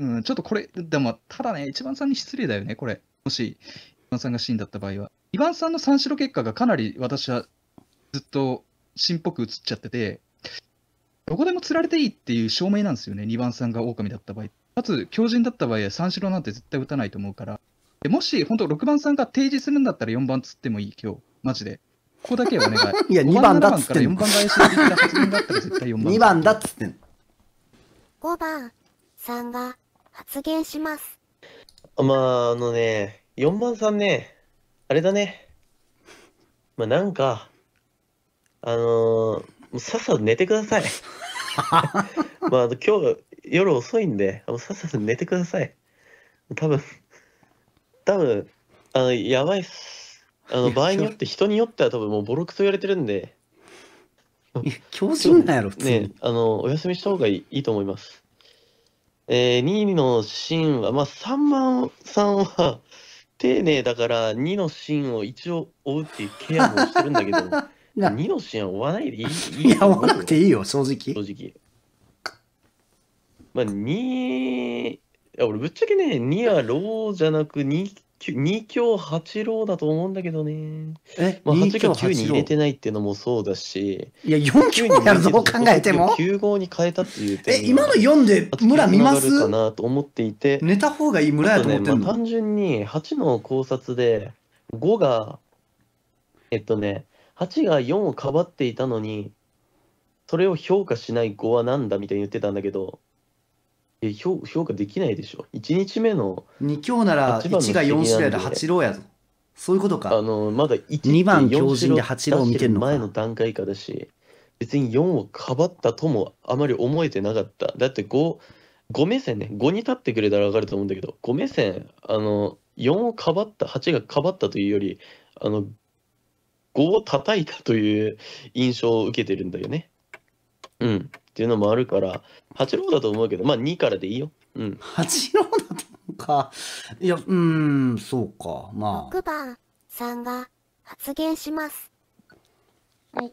[SPEAKER 8] うん、ちょっとこれ、でも、ただね、一番さんに失礼だよね、これ。もし、番さんが死んだった場合は、2番さんの三四郎結果がかなり私はずっと芯っぽく映っちゃってて、どこでも釣られていいっていう証明なんですよね、2番さんが狼だった場合。かつ、狂人だった場合は三四郎なんて絶対打たないと思うから、でもし本当6番さんが提示するんだったら4番釣ってもいい、今日、マジで。ここだけお願い。いや、2番だっつってんの。番ら番
[SPEAKER 9] 発言だったら絶対4番。2番だっつってんの。
[SPEAKER 7] 5番さんが発言します。
[SPEAKER 9] まあ、あのね、4番さんね、あれだね。まあ、なんか、あのー、もうさっさと寝てください。まあ、あの今日夜遅いんで、もうさっさと寝てください。多分、多分、あの、やばいっす。あの、場合によって、人によっては多分もうボロクソ言われてるんで、
[SPEAKER 2] い強なやろ、普通に。
[SPEAKER 9] ね、あの、お休みした方がいいいいと思います。えー、2位のシーンは、まあ、3番さんは、丁寧だから2の芯を一応追うっていうケアもしてるんだけど2 の芯は追わないでいいいや追わなくていいよ正直正直まあ2俺ぶっちゃけね2はローじゃなく2 2強8郎だと思うんだけどね。え、まあ、8強9に入れてないっていうのもそうだし。いや、4強やろ、どう考えても。9号に変えたっていうえ、今の4で村見ますかなと思っていて。寝た方がいい村やと思ってんの、ねまあ、単純に8の考察で、5が、えっとね、8が4をかばっていたのに、それを評価しない5は何だみたいに言ってたんだけど、評評価できないでしょ1日目の
[SPEAKER 2] 2強なら1が4試合で8
[SPEAKER 9] 郎やぞそういうことかあのまだ2番強靭で8郎を見てるの前の段階かだし別に4をかばったともあまり思えてなかっただって 5, 5目線ね5に立ってくれたら分かると思うんだけど5目線あの4をかばった8がかばったというよりあの5を叩いたという印象を受けてるんだ
[SPEAKER 2] よねうん、っ
[SPEAKER 9] ていうのもあるから八郎だと思うけどまあ2からでいいよ、
[SPEAKER 2] うん、八郎だとかいやうんそうかま
[SPEAKER 7] あ6番さんが発言します
[SPEAKER 6] はい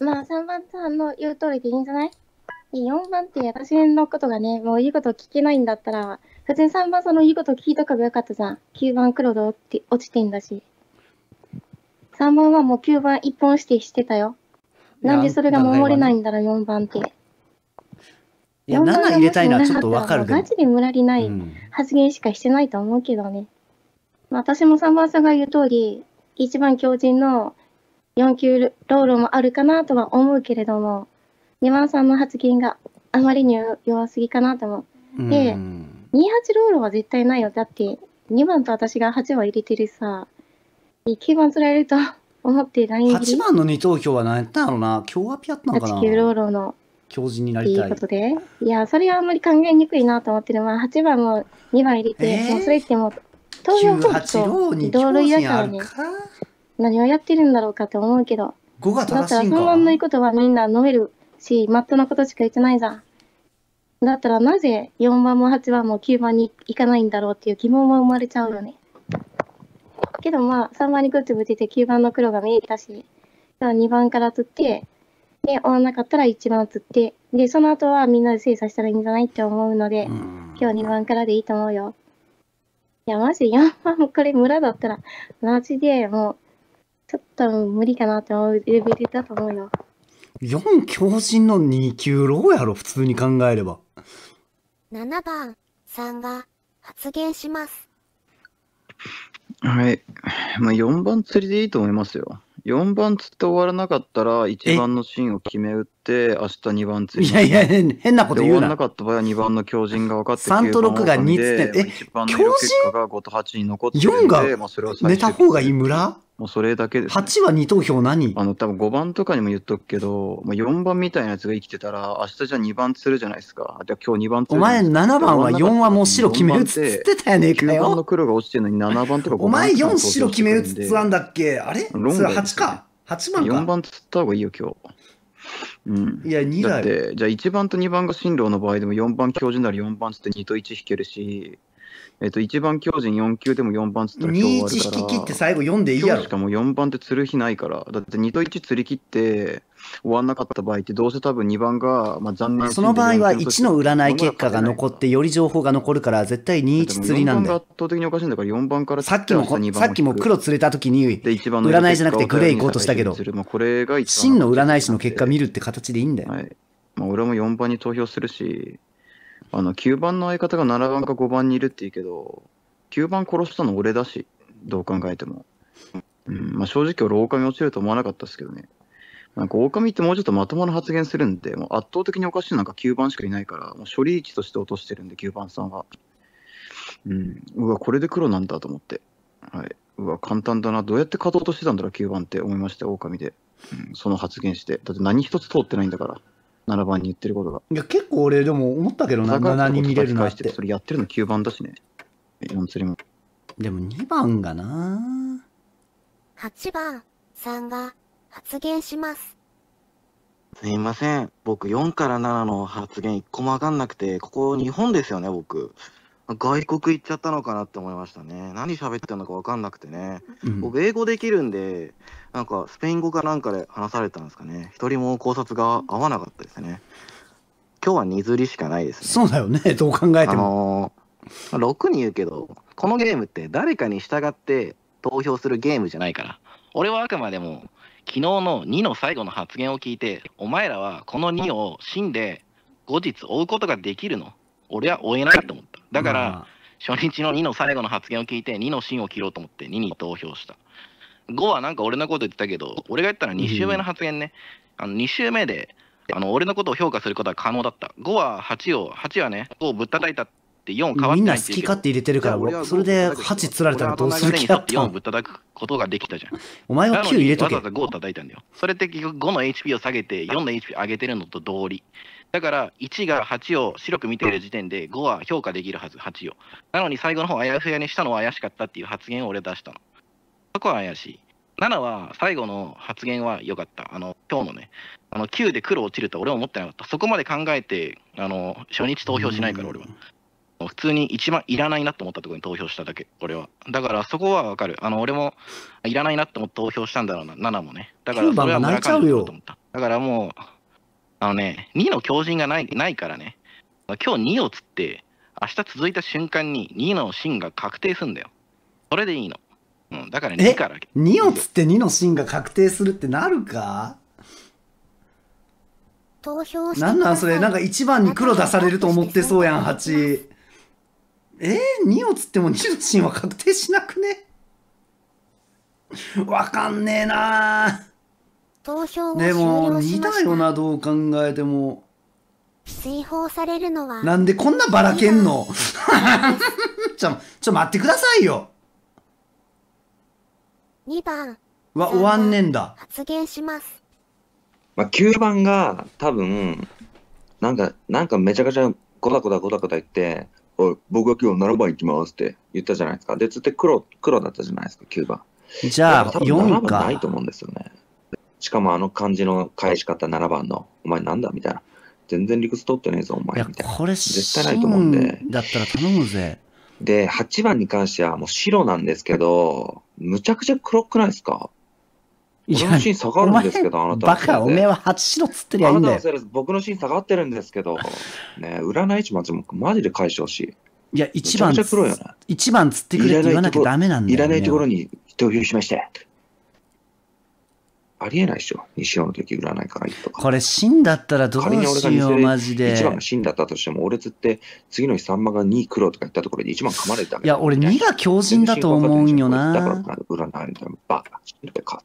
[SPEAKER 6] まあ3番さんの言う通りでいいんじゃないで4番って私のことがねもう言うこと聞けないんだったら普通に3番さんの言うこと聞いとけばよかったじゃん9番黒でって落ちてんだし3番はもう9番一本指定してたよ
[SPEAKER 7] なんでそれが守れない
[SPEAKER 6] んだろう、4番て。いや、7入れたいのはちょっとわかるけど。マジで無にない発言しかしてないと思うけどね。うん、私も3番さんが言う通り、一番強靭の4級ロールもあるかなとは思うけれども、2番さんの発言があまりに弱すぎかなと思うん、28ロールは絶対ないよ。だって、2番と私が8は入れてるさ、1番釣られると思っていない8番の
[SPEAKER 2] 二投票は何やったんやろな京
[SPEAKER 6] アピやったのかな ?8 級ローの。
[SPEAKER 2] 教授になりたい。ということ
[SPEAKER 6] で。いや、それはあんまり考えにくいなと思ってる。まあ、8番も2番入れて、えー、もうそれってもう、票洋
[SPEAKER 2] って、と同類だからね。
[SPEAKER 6] 何をやってるんだろうかと思うけど。5だったら、そのまんのいいことはみんな飲めるし、まっとなことしか言ってないじゃん。だったらなぜ4番も8番も9番に行かないんだろうっていう疑問は生まれちゃうよね。けどまあ3番にグッズぶついて9番の黒が見えたし2番から釣ってで終わらなかったら1番釣ってでその後はみんなで精査したらいいんじゃないって思うので、うん、今日2番からでいいと思うよ。いやマジ4番これ村だったらマジでもうちょっと無理かなって思うレベルだと思うよ。
[SPEAKER 2] 4強振の2級ローやろ普通に考えれば
[SPEAKER 6] 7番
[SPEAKER 7] さんが発言します
[SPEAKER 2] はい。
[SPEAKER 10] まあ、4番釣りでいいと思いますよ。4番釣って終わらなかったら、1番のシーンを決め打って、明日2番釣り。いやいや、
[SPEAKER 2] 変なこと言うな。終わらな
[SPEAKER 10] かった場合は2番の強靭が分かって、3と6が2つって、え、強靭で、4が、寝た方がいい村もうそれだけです、ね。8は2投票何あの、多分5番とかにも言っとくけど、まあ、4番みたいなやつが生きてたら、明日じゃ2番釣るじゃないですか。じゃ今日2番釣る。お前7番は4はもう白決めるっつってたよねえ番の黒が落ちてるのに7番とか番。お前4白決めるっつったんだっけあれ論、ね、それ8か。8番か。4番釣った方がいいよ、今日。うん、いや、2だだって、じゃあ1番と2番が進路の場合でも4番教授なら4番つって2と1引けるし、えっ、と、1番強人4級でも4番つったら2、1引き切って最後読んでいいやろ。しかも4番って釣る日ないから、だって2と1釣り切って終わんなかった場合って、どうせ多分2番が、まあ、残念その場
[SPEAKER 2] 合は1の占い結果が残って、より情報が残るから、絶対2、1釣りなんだよ。
[SPEAKER 10] 圧倒的におかしいんだから、4番からさっきも、さっきも黒
[SPEAKER 2] 釣れた時に、占いじゃなくてグレー行こうとしたけど、真の
[SPEAKER 10] 占い師の結果見るって形でいいんだよ。はい、まあ、俺も4番に投票するし、あの、9番の相方が7番か5番にいるって言うけど、9番殺したの俺だし、どう考えても。うん、まあ、正直俺、狼落ちると思わなかったですけどね。なんか、狼ってもうちょっとまともな発言するんで、もう圧倒的におかしいなんか9番しかいないから、もう処理位置として落としてるんで、9番さんは。うん、うわ、これで黒なんだと思って。はい。うわ、簡単だな。どうやって勝とうとしてたんだろう、9番って思いまして狼で。うん、その発言して。だって何一つ通ってないんだから。7番に言ってることが。
[SPEAKER 2] いや、結構俺、でも思ったけどな、7に見れるなっ
[SPEAKER 10] て。それやってるの9番だしね。4釣りも。でも2番がな
[SPEAKER 7] 8番さんが発言します。
[SPEAKER 5] すいません。僕4から7の発言1個もわかんなくて、ここ日本ですよね、僕。外国行っちゃったのかなって思いましたね。何喋ってるのか分かんなくてね。うん、僕、英語できるんで、なんかスペイン語かなんかで話されたんですかね。一人も考察が合わなかったですね。今日は2釣りしかないです
[SPEAKER 2] ね。そうだよね、どう考えても。
[SPEAKER 5] あのー、6に言うけど、このゲームって誰かに従って投票するゲームじゃないから。俺はあくまでも、昨日の2の最後の発言を聞いて、お前らはこの2を死んで後日追うことができるの。俺は追えないと思った。だから、初日の2の最後の発言を聞いて2の芯を切ろうと思って2に投票した5はなんか俺のこと言ってたけど俺が言ったら2周目の発言ね、あの2周目であの俺のことを評価することは可能だった5は8を8はね5をぶったたいたっ
[SPEAKER 2] て4変わってみんな好き勝手入れてるからそれで8つられたらどうする気だった4
[SPEAKER 5] ぶったたくことができたじゃんお前は9入れとけわざわざ5を叩いたんだよそれって結局5の HP を下げて4の HP 上げてるのと同理だから1が8を白く見ている時点で5は評価できるはず8をなのに最後の方あやふやにしたのは怪しかったっていう発言を俺出したのそこは怪しい7は最後の発言は良かったあの今日のねあの9で黒落ちると俺は思ってなかったそこまで考えてあの初日投票しないから俺は普通に一番いらないなと思ったところに投票しただけ俺はだからそこはわかるあの俺もいらないなと思って投票したんだろうな7もねだからそれは泣いちゃうよだからもうあのね、2の強靭がないないからね、今日2を釣って、明日続いた瞬間に2の芯が確定すんだよ。それでいいの。うん、だから2から。
[SPEAKER 2] 2を釣って2の芯が確定するってなるか
[SPEAKER 7] 投票してな
[SPEAKER 2] んなんそれなんか1番に黒出されると思ってそうやん、8。えー、2を釣っても2の芯は確定しなくねわか
[SPEAKER 7] んねえなー。投票を終でも了し2まだよした
[SPEAKER 2] などう考えても
[SPEAKER 7] 追放されるのはなん
[SPEAKER 2] でこんなばらけんの ちょちょ待ってくださいよ2番は終わんねんだ
[SPEAKER 7] 発言します
[SPEAKER 2] まあ、9番
[SPEAKER 11] が多分なんかなんかめちゃくちゃごだごだごだごだ言って「おい僕は今日7番行きます」って言ったじゃないですかでつって黒黒だったじゃないですか9番
[SPEAKER 2] じゃあ多分4番な
[SPEAKER 11] いと思うんですよねしかもあの感じの返し方7番の、お前なんだみたいな。全然理屈取ってねえぞ、お前みたいな。これ絶対ないと思うんで。だったら頼むぜ。で、8番に関してはもう白なんですけど、むちゃくちゃ黒くないですかいのシーン下がるんですけど、あなた。バカ、おめえは8白つってりゃいいんだよ。あなたのせい僕のシーン下がってるんですけど、ね、占い師町もマジで返してほしい。
[SPEAKER 2] いや、一番、1番つってくれって言わなきゃダメなんだよ、いらないところ
[SPEAKER 11] に投票しまして。ありえないでしょ。西尾の時占いからと
[SPEAKER 2] か。これ、死んだったらどうしよう、マジで。番が
[SPEAKER 11] 死んだったとしても、俺つって、次の日3番が2黒とか言ったところで一番噛まれたい
[SPEAKER 2] や、俺2が強靭だと思うんよな。だから、占いバカ、死んでか。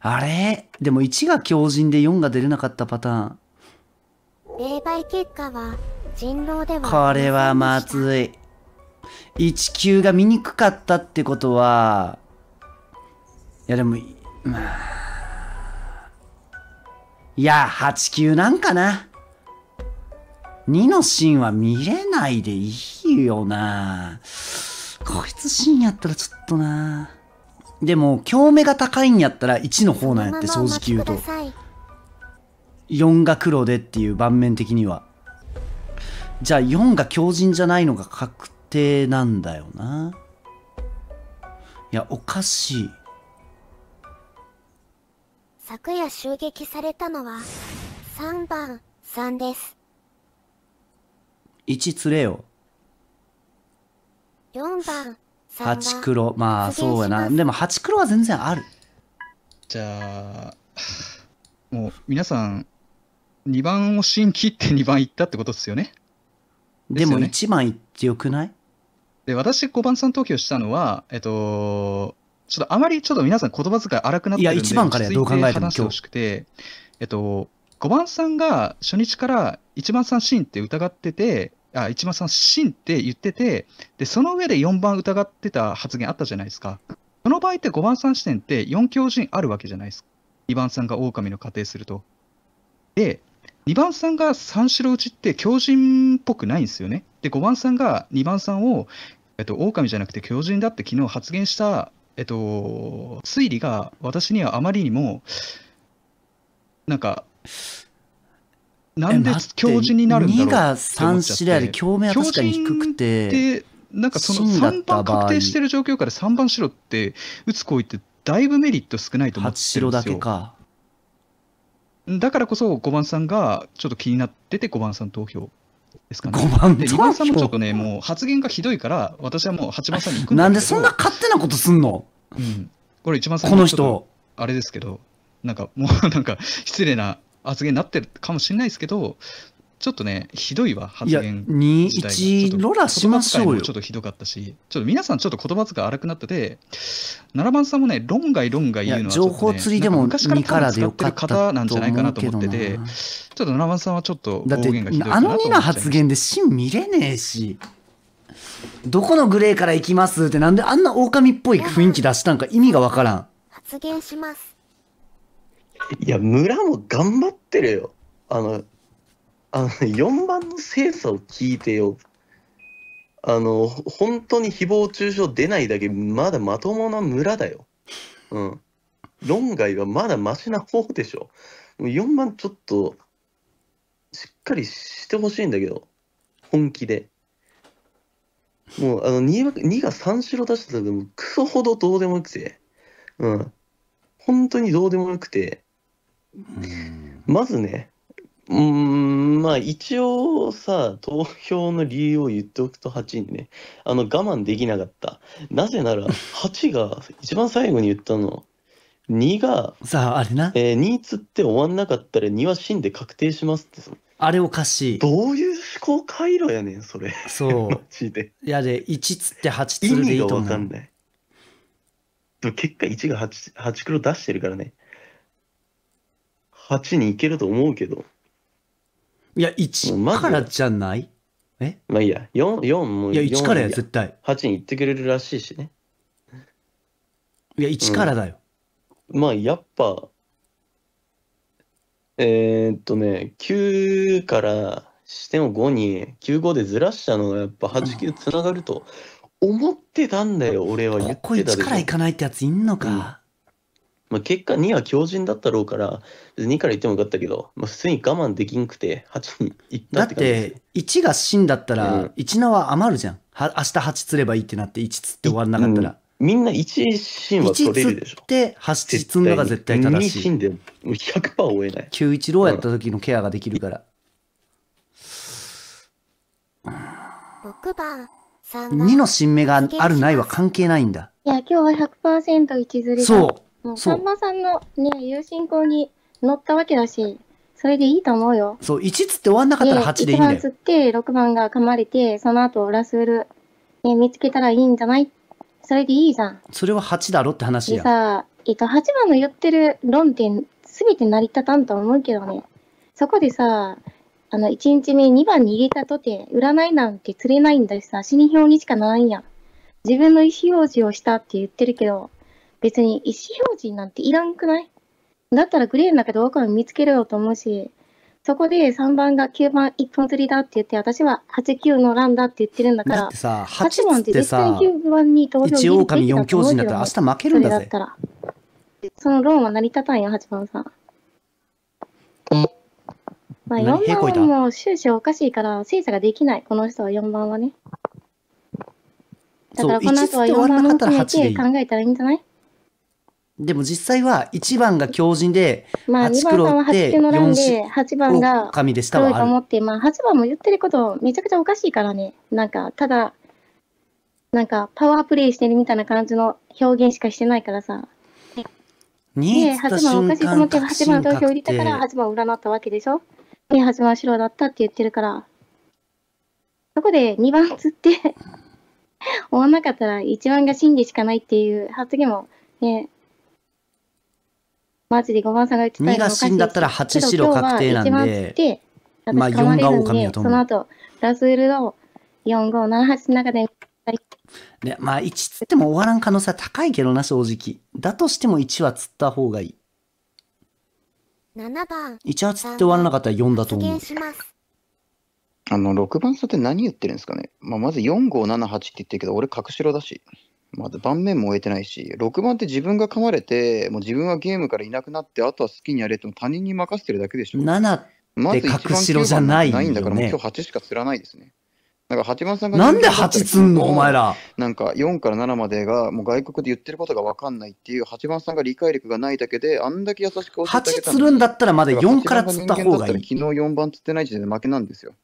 [SPEAKER 2] あれでも1が強靭で4が出れなかったパターン。
[SPEAKER 7] 霊媒結果は、人狼では。こ
[SPEAKER 2] れはまずい。1級が見にくかったってことは、いやでも、いや、8級なんかな。2のシーンは見れないでいいよな。こいつシーンやったらちょっとな。でも、共鳴が高いんやったら1の方なんやって、正直言うと。4が黒でっていう盤面的には。じゃあ4が強靭じゃないのが確定なんだよな。いや、おかしい。
[SPEAKER 7] 昨夜襲撃されたのは、3番さんです。
[SPEAKER 2] 1連れよ。
[SPEAKER 7] 4番8黒。まあ、そうやな。
[SPEAKER 2] でも8黒は全然ある。じゃあ、もう皆
[SPEAKER 8] さん、2番を新切って2番いったってことですよね。でも1番いってよくないで、私5番さん投票したのは、えっと、ちょっとあまりちょっと皆さん言葉遣い荒くなってるんで、い1番からどう考えても話してほしくて、えっと、5番さんが初日から1番さんシって疑ってて、あ、1番さんシって言ってて、で、その上で4番疑ってた発言あったじゃないですか。その場合って5番さん視点って4強人あるわけじゃないですか。2番さんが狼の仮定すると。で、2番さんが三四郎打ちって強人っぽくないんですよね。で、5番さんが2番さんを、えっと、狼じゃなくて強人だって昨日発言したえっと、推理が私にはあまりにも、なんか、なんで教授になるんだろう2が3次あで、共鳴は確かに低くて。なんかその3番確定してる状況から3番白って打つ行為ってだいぶメリット少ないと思ってるんですよ。白だけか。だからこそ5番さんがちょっと気になってて5番さん投票ですかね。5番で、五番さんもちょっとね、もう発言がひどいから、私はもう8番さんに行くんなんでそんな勝手なことすんのうん。これ一番最初のあれですけど、なんかもうなんか失礼な発言になってるかもしれないですけど、ちょっとね、ひどいわ、発言2、自体1ロラしましょうよちょっとひどかったし、ちょっと皆さんちょっと言葉遣い荒くなってて、7番さんもね、論外論外言うのはちょっと、ね、いや情報釣りでもな昔からでよ使っ方なんじゃないかなと思って
[SPEAKER 2] て、ちょっと7番さんはちょっと言がひどいかなあと思のっ2の発言で芯見れねえしどこのグレーから行きますってなんであんな狼っぽい雰囲気出したんか意味がわからん
[SPEAKER 7] 発言します
[SPEAKER 2] いや、村も頑
[SPEAKER 9] 張ってるよ。あの、あの、4番の精査を聞いてよ。あの、本当に誹謗中傷出ないだけ、まだまともな村だよ。うん。論外はまだマシな方でしょ。4番ちょっと、しっかりしてほしいんだけど、本気で。もう、あの2、2が3白出してたら、クソほどどうでもよくて。うん。本当にどうでもよくて。まずね、うん、まあ一応さ、投票の理由を言っておくと8にね、あの我慢できなかった。なぜなら8が一番最後に言ったの、2が、さあ、あれな。えー、2つって終わんなかったら2は死んで確定しますってさ。あれおかしい。どういう思考回路やねん、それ。そう。マジで。いやで、1つって8つでいいと思う。意味がわかんない。結果1が 8, 8黒出してるからね。8にいけると思うけど。
[SPEAKER 2] いや、1からじゃないえまあいいや、
[SPEAKER 9] 4、四もいや、1からや、絶対。8に行ってくれるらしいしね。いや、1からだよ。まあ、やっぱ、えー、っとね、9からしても5に、9、5でずらしたのがやっぱ8、9つながると思ってたんだよ、俺は言ってたここ1から行
[SPEAKER 2] かないってやついんのか。
[SPEAKER 9] まあ、結果2は強靭だったろうから、2から言ってもよかったけど、まあ、普通に我慢できんくて、8に
[SPEAKER 2] 行ったって感じだって、1が真だったら、1縄余るじゃん。は明日8釣ればいいってなって、1釣って終わんなかったら。うん、みんな1芯は取れるでしょ。1釣って、8釣るのが絶対正しい。2芯で100%えない。91ローやった時のケアができるから。
[SPEAKER 6] 6番。
[SPEAKER 2] 2の新芽があるないは関係ないんだ。
[SPEAKER 6] いや、今日は100%一ずりそう。さんまさんのね、友進行に乗ったわけだし、それでいいと思うよ。
[SPEAKER 2] そう、1つって終わんなかったら8でいいんだよ。1番つっ
[SPEAKER 6] て、6番が噛まれて、その後ラスール、ね、見つけたらいいんじゃないそれでいいじゃん。
[SPEAKER 2] それは8だろっ
[SPEAKER 6] て話や。でさ、えっと、8番の言ってる論点、すべて成り立たんと思うけどね。そこでさ、あの、1日目2番に入れたとて、占いなんて釣れないんだしさ、死に表にしかならんや自分の意思表示をしたって言ってるけど、別に意思表示なんていらんくないだったらグレーの中で多く見つけろよと思うし、そこで3番が9番1本釣りだって言って、私は8、9のランだって言ってるんだから、だって
[SPEAKER 2] さ、8番って絶対9
[SPEAKER 6] 番に投票すきるべきだ4強人だったら明日負けるんだぜ。それだったら。その論は成り立たんよ、8番さん。まあ、4番はもう終始おかしいから精査ができない、この人は4番はね。だからこの後は4番の含めて考えたらいいんじゃない
[SPEAKER 2] でも実際は1番が強靭で、まあ、2番さんは8手のライで、
[SPEAKER 6] 8番が黒いと思って、まあ、8番も言ってることめちゃくちゃおかしいからね。なんか、ただ、なんか、パワープレイしてるみたいな感じの表現しかしてないからさ。ね8番おかしいと思って、8番投票入れたから、8番占ったわけでしょ。ね8番白だったって言ってるから。そこで2番つって 終わんなかったら1番が真理しかないっていう発言もね、マジで五番さんが言ってた2が死んだったら8白確定なんで、まあ4が狼やと思う。その後、ラズールの四五七八の中で、
[SPEAKER 2] ね、まあ1つっても終わらん可能性は高いけどな、正直。だとしても1は釣った方がいい。
[SPEAKER 6] 7番。
[SPEAKER 2] 1は釣って終わらなかったら4だと思う。あの、6番差って何言ってるんですか
[SPEAKER 10] ね。まあ、まず4、5、7、8って言ってるけど、俺、角白だし。まだ盤面も終えてないし、6番って自分が噛まれて、もう自分はゲームからいなくなって、あとは好きにやれっても他人に任せてるだけで
[SPEAKER 2] しょ。7って隠しろじゃない、んだから、もう今日
[SPEAKER 10] 8しか釣らないですね。なんか8
[SPEAKER 7] 番さんがなんで8つんのお前
[SPEAKER 10] ら。なんか4から7までがもう外国で言ってることが分かんないっていう8番さんが理解力がないだけであんだけ優しく教えてあげた8つるんだったらまだ4から釣った方がいい。昨日4番釣ってない時点で負けなんですよ。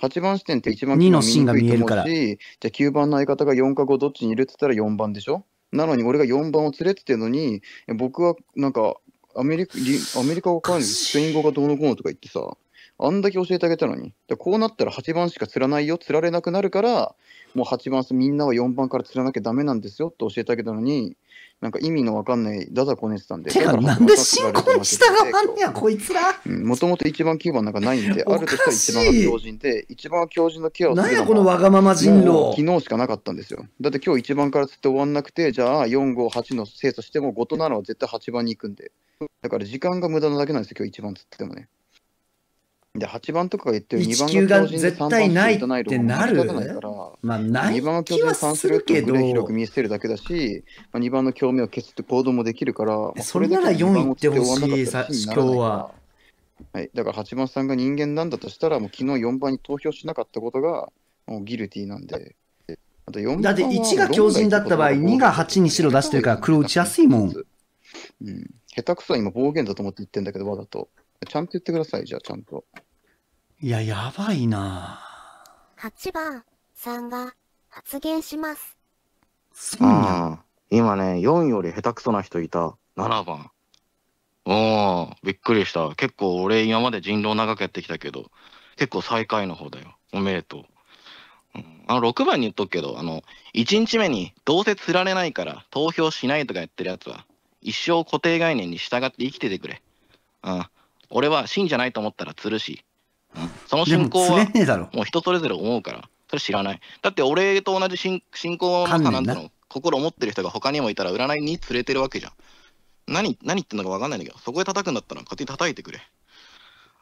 [SPEAKER 10] 8番視点って1番2の芯が見えるから。じゃあ9番の相方が4か5どっちにいるって言ったら4番でしょなのに俺が4番を連れてってのに、僕はなんかアメリカアメリカ語かんスペイン語がどうのこうのとか言ってさ、あんだけ教えてあげたのに。こうなったら8番しか釣らないよ、釣られなくなるから、もう8番、みんなは4番から釣らなきゃダメなんですよって教えてあげたのに、なんか意味のわかんないダダこねてたんで。てか、なんで進行た従わんねや、こいつら。もともと一番9番なんかないんで、あるとしたら一番が強人で、一番強人のケアをするなんや、このわがまま人狼。昨日しかなかったんですよ。だって今日一番からつって終わんなくて、じゃあ4、5、8の精査しても5となは絶対8番に行くんで。だから時間が無駄なだけなんですよ、今日一番つってもね。で、8番とか言ってる2番が絶対ないってなるまあ、ない2番は強人にするけど、広く見せるだけだし、まあ、2番の共鳴を消すって行動もできるから、それなら4位ってほしい、今日は。はい、だから8番さんが人間なんだとしたら、もう昨日4番に投票しなかったことが、もうギルティなんで。あと4だって1が強靭だった場合、2が
[SPEAKER 2] 8に白出してるから黒打ちやすいもん。う
[SPEAKER 10] ん、下手くそは今暴言だと思って言ってんだけど、わざと。ちゃんと言ってください、じゃあちゃんと。
[SPEAKER 2] いや、やばいな
[SPEAKER 7] 8番さんが発言しま
[SPEAKER 5] す。うん今ね、4より下手くそな人いた。7番。おー、びっくりした。結構俺今まで人狼長くやってきたけど、結構最下位の方だよ。おめでとう。あの、6番に言っとくけど、あの、1日目にどうせ釣られないから投票しないとかやってるやつは、一生固定概念に従って生きててくれ。うん。俺は真じゃないと思ったら釣るし、その信仰はもう人それぞれ思うから、それ知らない。だって俺と同じ信信仰の中なんての心持ってる人が他にもいたら占いに連れてるわけじゃん。何何言ってんのか分かんないんだけど、そこで叩くんだったら勝手に叩いてくれ。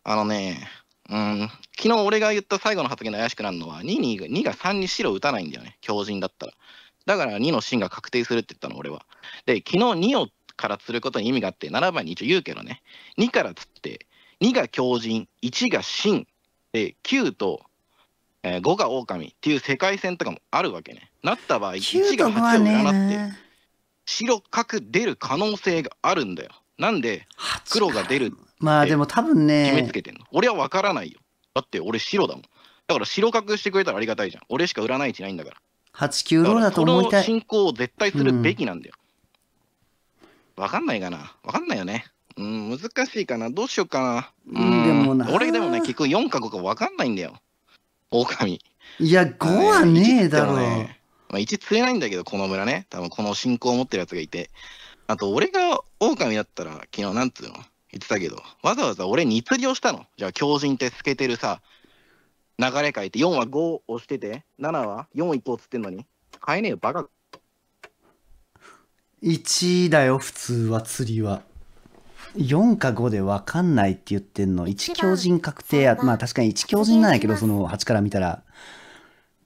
[SPEAKER 5] あのね、うん、昨日俺が言った最後の発言の怪しくなるのは2、2が3に白打たないんだよね、強靭だったら。だから2の芯が確定するって言ったの、俺は。で、昨日2をから釣ることに意味があって、7番に一応言うけどね、2から釣って、2が狂人、1が神、で9と、えー、5が狼っていう世界線とかもあるわけね。なった場合、1が8を占って、白角出る可能性があるんだよ。なんで、黒が出る
[SPEAKER 2] まあでも多分ね。決めつ
[SPEAKER 5] けてんの。俺は分からないよ。だって俺白だもん。だから白角してくれたらありがたいじゃん。俺しか占い値ないんだから。
[SPEAKER 2] 8、9だと思いたい。この進
[SPEAKER 5] 行を絶対するべきなんだよ。うん、分かんないかな。分かんないよね。うん、難しいかな。どうしようかな。うん、でもな。俺でもね、結局4か5か分かんないんだよ。狼。
[SPEAKER 2] いや、5はね
[SPEAKER 6] えだろ
[SPEAKER 5] まあ、1釣れないんだけど、この村ね。多分この信仰を持ってるやつがいて。あと、俺が狼だったら、昨日なんつうの言ってたけど、わざわざ俺に釣りをしたの。じゃあ、狂人って透けてるさ、流れ変えて、4は5押してて、7は4一個釣ってんのに。変えねえよ、バカ。
[SPEAKER 2] 1だよ、普通は釣りは。4か5で分かんないって言ってんの1強人確定やまあ確かに1強人なんやけどその8から見たら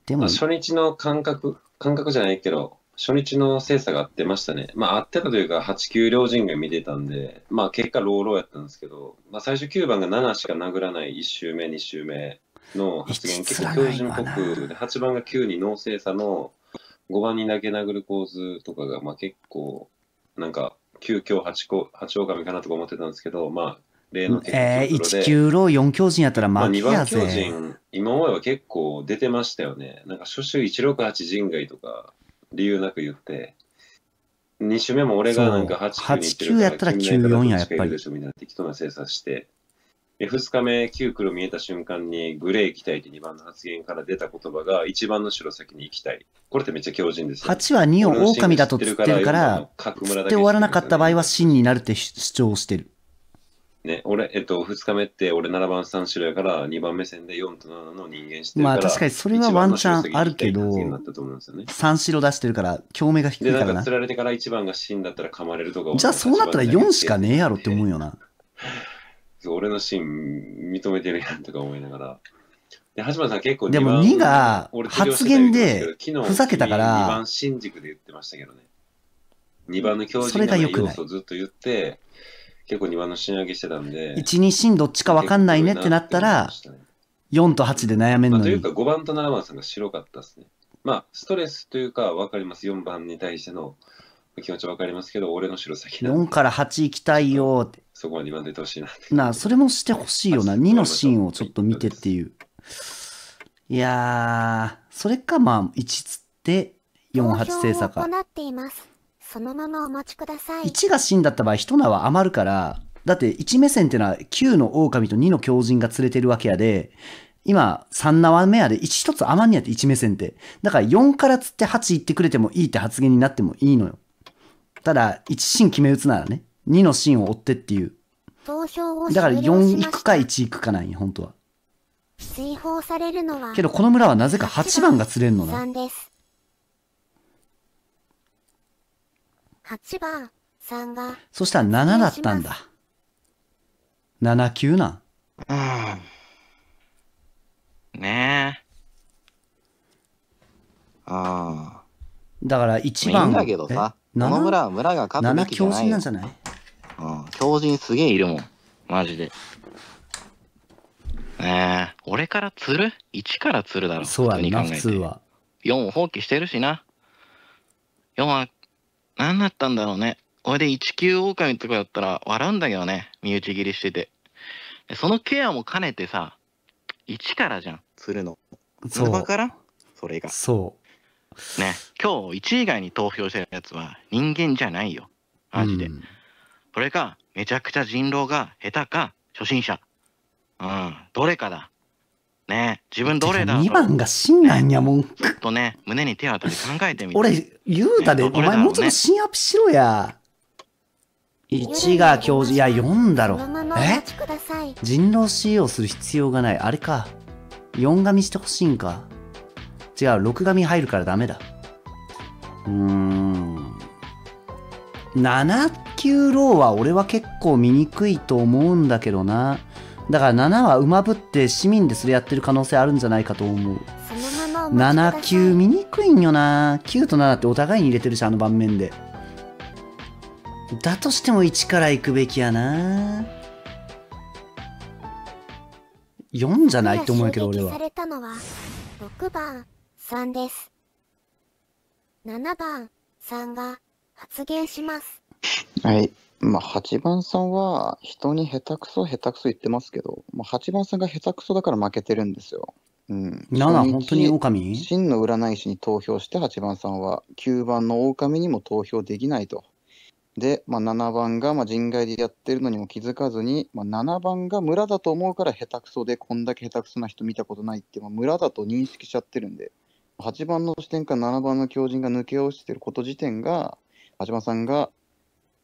[SPEAKER 2] でも初
[SPEAKER 3] 日の感覚感覚じゃないけど初日の精査が合ってましたねまあ合ってたというか8級両陣が見てたんでまあ結果ローローやったんですけど、まあ、最初9番が7しか殴らない1周目2周目の発言結構強靭っぽくで8番が9に脳精査の5番に投げ殴る構図とかがまあ結構なんか9強8個、8狼かなとか思ってたんですけど、まあ、例のえー、1球
[SPEAKER 2] ロー4強陣やったら負けやぜ、まあ、2番強陣、
[SPEAKER 3] 今思えば結構出てましたよね。なんか初週168陣外とか、理由なく言って、2週目も俺がなんか8球に行っ8球やったら9、4や、やっぱり。適当な精査して、2日目、9黒見えた瞬間に、グレー行きたいって2番の発言から出た言葉が、1番の白先に行きたい。これってめっちゃ強靭ですよ。8は2を狼だと釣ってるから、釣って終わらなかった場
[SPEAKER 2] 合は真になるって主張してる。
[SPEAKER 3] ね、俺、えっと、2日目って俺7番3白やから2番目線で4と7の人間してるからまあ確かにそれはワンチャ
[SPEAKER 2] ンあるけど、3白出してるから共鳴が低いからな。で、なんか釣
[SPEAKER 3] られてから1番がだったら噛まれるとか。じゃあそうなったら4しか
[SPEAKER 2] ねえやろって思うよな。
[SPEAKER 3] 俺のシーン認めてるやんとか思いながら。で、橋本さん結構でも2が発言でふざけたから。2番新宿で言ってましたけどね。2番の教授の要素をずっと言って、結構2番の新上げしてたんで。1、2シーンどっちか分かんないねってなっ
[SPEAKER 2] たら、4と8で悩めんのに、まあ、というか
[SPEAKER 3] 5番と7番さんが白かったですね。まあ、ストレスというか分かります。4番に対しての気持ち分かりま
[SPEAKER 2] すけど、俺の白先だ。4から8行きたいよって。そこまで言わんとてほしいななあ、それもしてほしいよな。2のシーンをちょっと見てっていう。いやー、それかまあ、1つって4八正座か。
[SPEAKER 7] そのままおちください。
[SPEAKER 2] 1が死んだった場合、一は余るから、だって1目線ってのは9の狼と2の狂人が連れてるわけやで、今3縄目やで1一つ余んねやって1目線って。だから4からつって8行ってくれてもいいって発言になってもいいのよ。ただ、1芯決め打つならね。2のシーンを追ってっていう。
[SPEAKER 7] だから4行
[SPEAKER 2] くか1行くかない本当は。
[SPEAKER 7] 追放されるのは。けどこの
[SPEAKER 2] 村はなぜか8番が釣れるのな。
[SPEAKER 7] 8番三が。
[SPEAKER 2] そしたら7だったんだ。7、9なん。うん。ねえ。ああ。だから1番。いいんだけどさ。この村は村が勝つべきじゃない。7強振なんじゃない
[SPEAKER 5] うん。狂人すげえいるもん。マジで。ねえ、俺から釣る ?1 から釣るだろ。そうだね、普通は。4を放棄してるしな。4は、何だったんだろうね。俺で1級狼とかだったら笑うんだけどね。身内切りしてて。そのケアも兼ねてさ、1からじゃん、釣るの。そばから
[SPEAKER 2] それが。そ
[SPEAKER 5] う。ね、今日1以外に投票してるやつは人間じゃないよ。マジで。うんそれか、めちゃくちゃ人狼が下手か、初心者。うん、どれかだ。ね自分どれだ。2
[SPEAKER 2] 番が真なんやもん。ちょ
[SPEAKER 5] っとね、胸に手当たて考えてみて。俺、
[SPEAKER 2] 言うたで、ね、お前もうちょっと新アップしろや。1が教授、いや、4だろ。え人狼使用する必要がない。あれか。4紙してほしいんか。違う、6紙入るからダメだ。うーん。7級ローは俺は結構見にくいと思うんだけどな。だから7は馬ぶって市民でそれやってる可能性あるんじゃないかと思う。7級見にくいんよな。9と7ってお互いに入れてるし、あの盤面で。だとしても1から行くべきやな。4じゃないって思うけど俺は。さ
[SPEAKER 7] れたのは6番3です。7番3が発言します。
[SPEAKER 10] はい。まあ、8番さんは人に下手くそ下手くそ言ってますけど、まあ、8番さんが下手くそだから負けてるんですよ。うん、7本当に狼真の占い師に投票して8番さんは9番の狼にも投票できないと。で、まあ、7番がまあ人外でやってるのにも気づかずに、まあ、7番が村だと思うから下手くそでこんだけ下手くそな人見たことないって、まあ、村だと認識しちゃってるんで8番の視点から7番の狂人が抜け落ちてること自点が安島さんが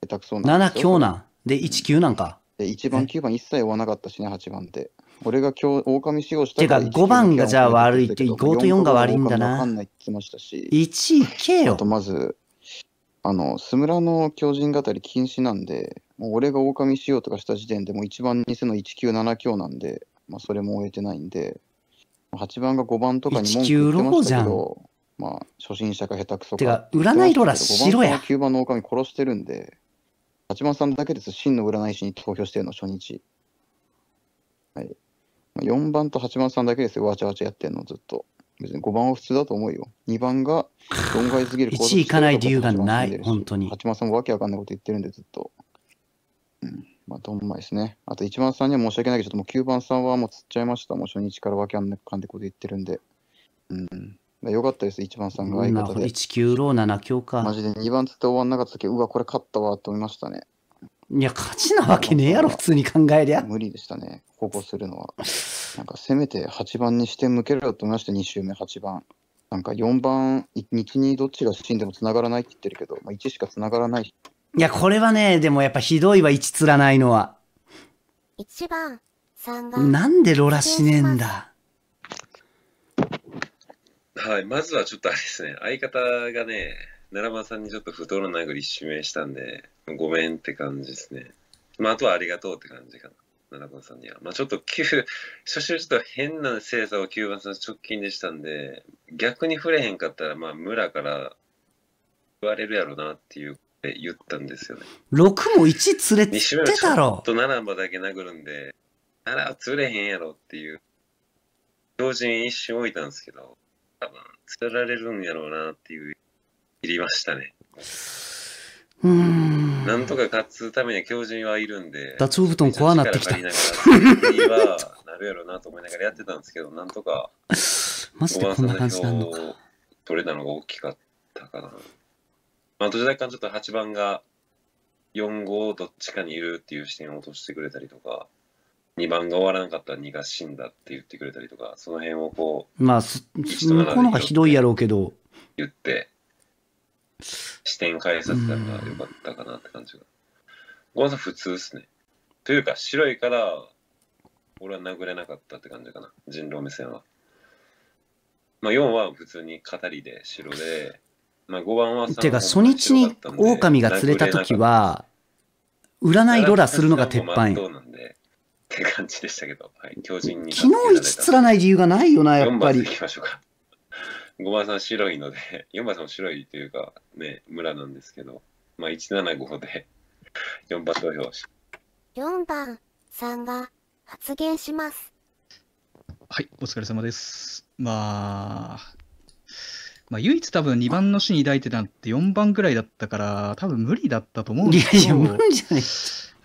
[SPEAKER 10] 下手くそなん7強な
[SPEAKER 2] んで1級なんか
[SPEAKER 10] で1番、9番一切追わなかったしね、8番で俺が今日、狼死後したてか五番がじゃあ悪いって五と四が悪いんだなわいま1あよとまず、あの、スムラの狂人語り禁止なんで、もう俺が狼しよとかした時点でもう1番偽の197強なんで、まあ、それも終えてないんで、8番が5番とかに文句言ってましたけど、まあ、初心者か下手くそか。てか、占いロラ白や。9番の狼殺してるんで、八幡さんだけです、真の占い師に投票してるの、初日。はい。4番と8番さんだけですよ、わちゃわちゃやってんの、ずっと。別に5番は普通だと思うよ。2番が論外すぎる。1位い
[SPEAKER 2] かない理由がない、本当に。8番さんもわけ
[SPEAKER 10] わかんないこと言ってるんで、ずっと。うん、まあ、どんまいですね。あと1番さんには申し訳ないけど、ちょっともう9番さんはもう釣っちゃいました。もう初日からわけわかんないこと言ってるんで。うん。よかったです、一番さんが相方で。
[SPEAKER 2] 1ロー7強か。マジで2
[SPEAKER 10] 番つって終わんなかった時、うわ、これ勝ったわって思いましたね。
[SPEAKER 2] いや、勝ちなわけねえやろ、普通に考えりゃ。無理でしたね、
[SPEAKER 10] 保護するのは。なんか、せめて8番にして向けると思いました、2周目8番。なんか4番、1、2どっちが死んでもつながらないって言ってるけど、まあ、1しかつながらない。
[SPEAKER 2] いや、これはね、でもやっぱひどいわ、1つらないのは。
[SPEAKER 7] 1番、3番。なんでロラ
[SPEAKER 2] 死ねえんだ。
[SPEAKER 3] はい、まずはちょっとあれですね、相方がね、奈良間さんにちょっと太る殴り指名したんで、ごめんって感じですね。まあ、あとはありがとうって感じかな。奈良間さんには。まあ、ちょっと 初週ちょっと変な精査を9番さん直近でしたんで、逆に触れへんかったら、まあ、村から言われるやろなっていう言ったんですよね。
[SPEAKER 2] 6も1連れて
[SPEAKER 3] ってたろ。と良番だけ殴るんで、あら釣れへんやろっていう、標準一瞬置いたんですけど、多分釣られるんやろうなっていういりましたね
[SPEAKER 2] うん
[SPEAKER 3] なんとか勝つためには強靭はいるんでダチョウ布団怖なってきたながらなるやろうなと思いながらやってたんですけどなんとか
[SPEAKER 2] マジでこんな感じなの
[SPEAKER 3] か取れたのが大きかったかなまあどちらか、ちょっと8番が4-5どっちかにいるっていう視点を落としてくれたりとか2番が終わらなかったら2が死んだって言ってくれたりとか、その辺をこ
[SPEAKER 2] う、まあ、向こうのがひどいやろうけど。
[SPEAKER 3] 言って、視点変えさせたのが良かったかなって感じが。ゴンさん普通っすね。というか、白いから、俺は殴れなかったって感じかな。人狼目線は。まあ、4は普通に語りで白で、まあ、5番はてか、初日に狼が釣れた時
[SPEAKER 2] は、占いロラするのが鉄板よ。
[SPEAKER 3] って感じでしたけど、はい、巨人に。昨
[SPEAKER 2] 日一つらない理由がないよな、やっぱり。4番行きましょうか。
[SPEAKER 3] 5番さん白いので、4 番さんも白いというか、ね、村なんですけど、まあ175で4番投票し。
[SPEAKER 7] 4番さんが発言します。
[SPEAKER 8] はい、お疲れ様です。まあ、まあ、唯一多分2番の死に抱いてたって4番ぐらいだったから、多分無理だったと思うんですけど。いやいや、無理じゃない。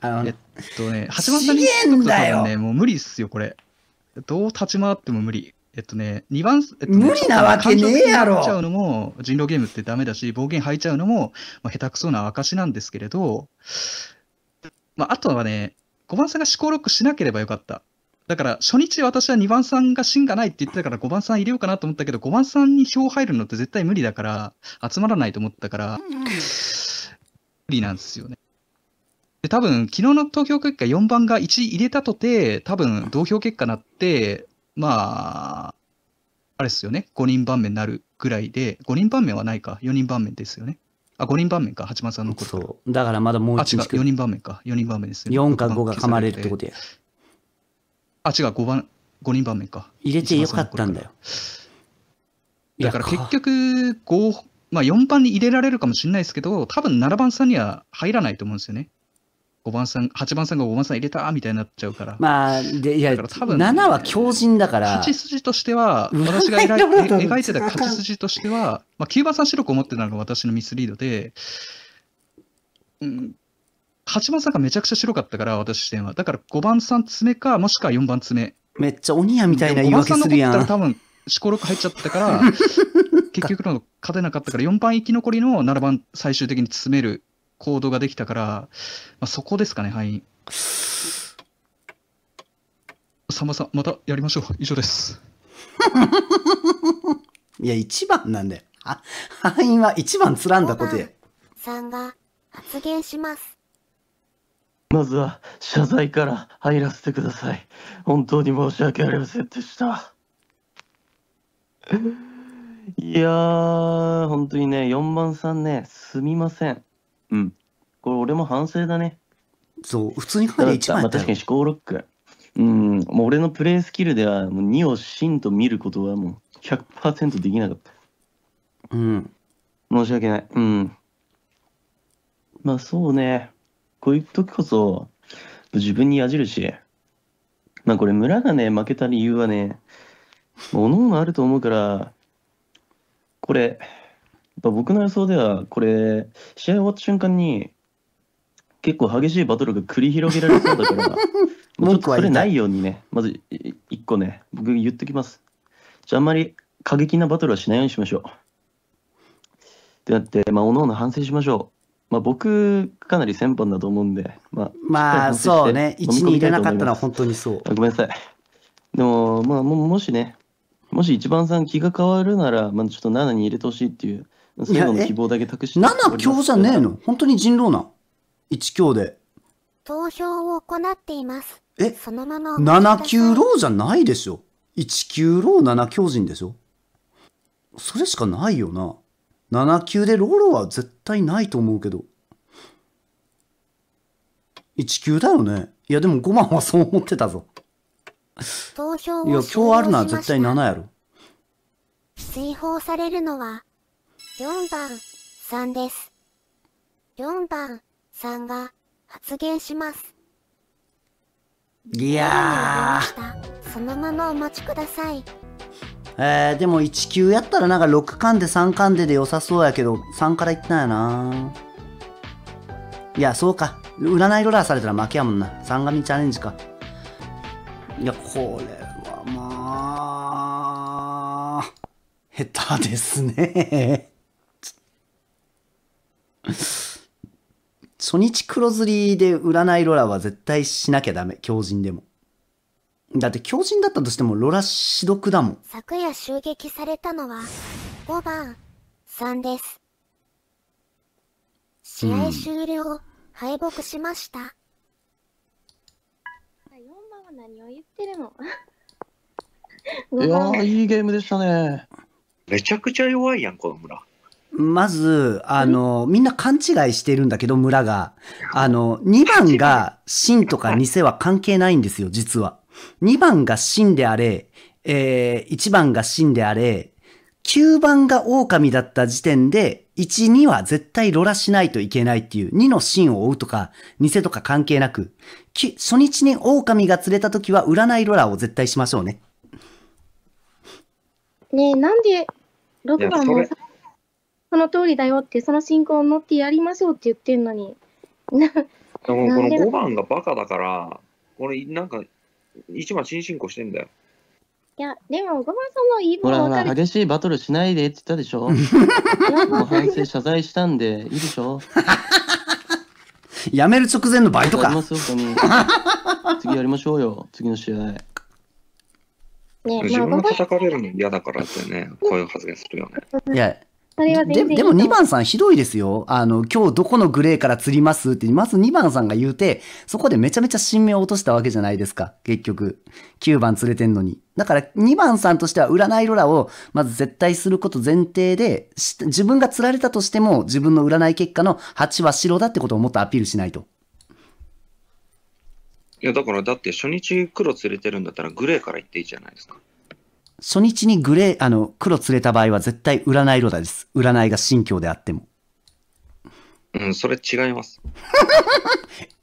[SPEAKER 8] あのえっとね、8番谷とかとね、もう無理っすよ、これ。どう立ち回っても無理。えっとね、2番、えっとね、無理なわけねえやろちゃうのも人狼ゲームってダメだし、暴言吐いちゃうのも、まあ、下手くそな証なんですけれど、まあ、あとはね、5番さんが思考ロックしなければよかった。だから初日私は2番さんが芯がないって言ってたから5番さん入れようかなと思ったけど5番さんに票入るのって絶対無理だから集まらないと思ったから無理なんですよね。で多分昨日の投票結果4番が1入れたとて多分投票結果なってまああれですよね5人番目になるぐらいで5人番目はないか4人番目ですよねあ5人番目か八幡さんのことそう
[SPEAKER 2] だからまだも
[SPEAKER 7] う一あ違う4人
[SPEAKER 8] 番目か4人番目ですよ、ね、4か5が噛まれるってことやあ違う5番5人番目か入れてよかったんだよだから結局5まあ4番に入れられるかもしれないですけど多分7番さんには入らないと思うんですよね5番さん、8番さんが5番さん入れたみたいになっちゃうから。
[SPEAKER 2] まあ、でい
[SPEAKER 8] や、多分、ね、7は
[SPEAKER 2] 強靭だから。勝ち
[SPEAKER 8] 筋として
[SPEAKER 2] は、私が描い描いてた勝
[SPEAKER 8] ち筋としては、まあ、9番さん白く思ってたのが私のミスリードで、うん、8番さんがめちゃくちゃ白かったから、私視点は。だから5番さん詰めか、もしくは4番詰め。めっちゃ鬼やみたいな言い訳するやん。5ん多分、四コ六入っちゃったから、結局の勝てなかったから、4番生き残りの7番最終的に詰める行動ができたから、まあ、そこですかね、はい。さ
[SPEAKER 2] んまさん、またやりましょう。以上です。いや、一番なんだよ。あ、敗因は一番つらんだことや。
[SPEAKER 7] さんが発言します。
[SPEAKER 2] まずは謝罪から入らせてください。
[SPEAKER 9] 本当に申し訳ありませんでした。いやー、本当にね、4番さんね、すみません。うん。これ俺も反省だね。そう、普通に考えて1枚まあ、確かに思考ロック。うん、もう俺のプレイスキルではもう2を真と見ることはもう100%できなかった。うん。申し訳ない。うん。まあそうね。こういう時こそ自分に矢印。まあこれ村がね、負けた理由はね、おのおのあると思うから、これ、ぱ僕の予想では、これ、試合終わった瞬間に、結構激しいバトルが繰り広げられそうだから、もうちょっとそれないようにね、まず一個ね、僕言っときます。じゃあ、あんまり過激なバトルはしないようにしましょう。ってなって、まあ、おのおの反省しましょう。まあ、僕、かなり先般だと思うんで、まあ、まあ、そうね、1に入れなかったのは本当にそう。ごめんなさい。でも、まあ、ももしね、もし一番さん気が変わるなら、まあ、ちょっと7に入れてほしいっていうその希望だけ託して。7強じゃねえの
[SPEAKER 2] 本当に人狼な。1強で。
[SPEAKER 7] 投票を行っています。えそのまま7
[SPEAKER 2] 級狼じゃないでしょ。1級狼7強人でしょ。それしかないよな。7級でロロは絶対ないと思うけど。1級だよね。いやでも5万はそう思ってたぞ。
[SPEAKER 7] 投票いや、今日あるのは絶
[SPEAKER 2] 対7やろ。
[SPEAKER 7] 追放されるのは4番さんです。4番さんが発言します。
[SPEAKER 2] いや
[SPEAKER 7] そのままお待ちください。
[SPEAKER 2] えー、でも1級やったらなんか6巻で3巻でで良さそうやけど、3からいったんやな。いや、そうか。占いロラーされたら負けやもんな。三神チャレンジか。いや、これはまあ、下手ですね。初日黒釣りで占いロラは絶対しなきゃダメ。狂人でも。だって狂人だったとしてもロラ死毒だもん。
[SPEAKER 7] 昨夜襲撃されたのは5番3です。試合終了、うん、敗北しました。4番は何を言ってるのいやー、
[SPEAKER 2] いいゲームでしたね。
[SPEAKER 11] めちゃくちゃ弱いやん、この村。
[SPEAKER 2] まず、あの、みんな勘違いしてるんだけど、村が。あの、2番が真とか偽は関係ないんですよ、実は。2番が真であれ、えー、1番が真であれ、9番が狼だった時点で、1、2は絶対ロラしないといけないっていう、2の真を追うとか、偽とか関係なく、初日に狼が釣れた時は占いロラを絶対しましょうね。
[SPEAKER 6] ねえ、なんで6番もその通りだよって、その信仰を乗ってやりましょうって言ってんのに。もこの5番
[SPEAKER 11] がバカだから、これなんか、一番新進行してんだよ。
[SPEAKER 6] いや、でも、5番さんの言い分らほら、
[SPEAKER 11] 激しい
[SPEAKER 9] バトルしないでって言ったでしょ。もう反省謝罪したんで、いいでしょ。やめる直前のバイトりまか。すよ、次やりましょうよ、次の試合。ね自分ごが叩
[SPEAKER 11] かれるの嫌だからってね、こういう発言するよ
[SPEAKER 6] ね。いや、それは全然でも2番
[SPEAKER 2] さんひどいですよ。あの、今日どこのグレーから釣りますって、まず2番さんが言うて、そこでめちゃめちゃ新芽を落としたわけじゃないですか。結局。9番釣れてんのに。だから2番さんとしては占いロラをまず絶対すること前提で、自分が釣られたとしても自分の占い結果の8は白だってことをもっとアピールしないと。
[SPEAKER 11] いや、だからだって初日黒釣れてるんだったらグレーから行っていいじゃないですか。
[SPEAKER 2] 初日にグレー、あの、黒釣れた場合は絶対占いロダです。占いが信教であっても。
[SPEAKER 11] うん、それ違います。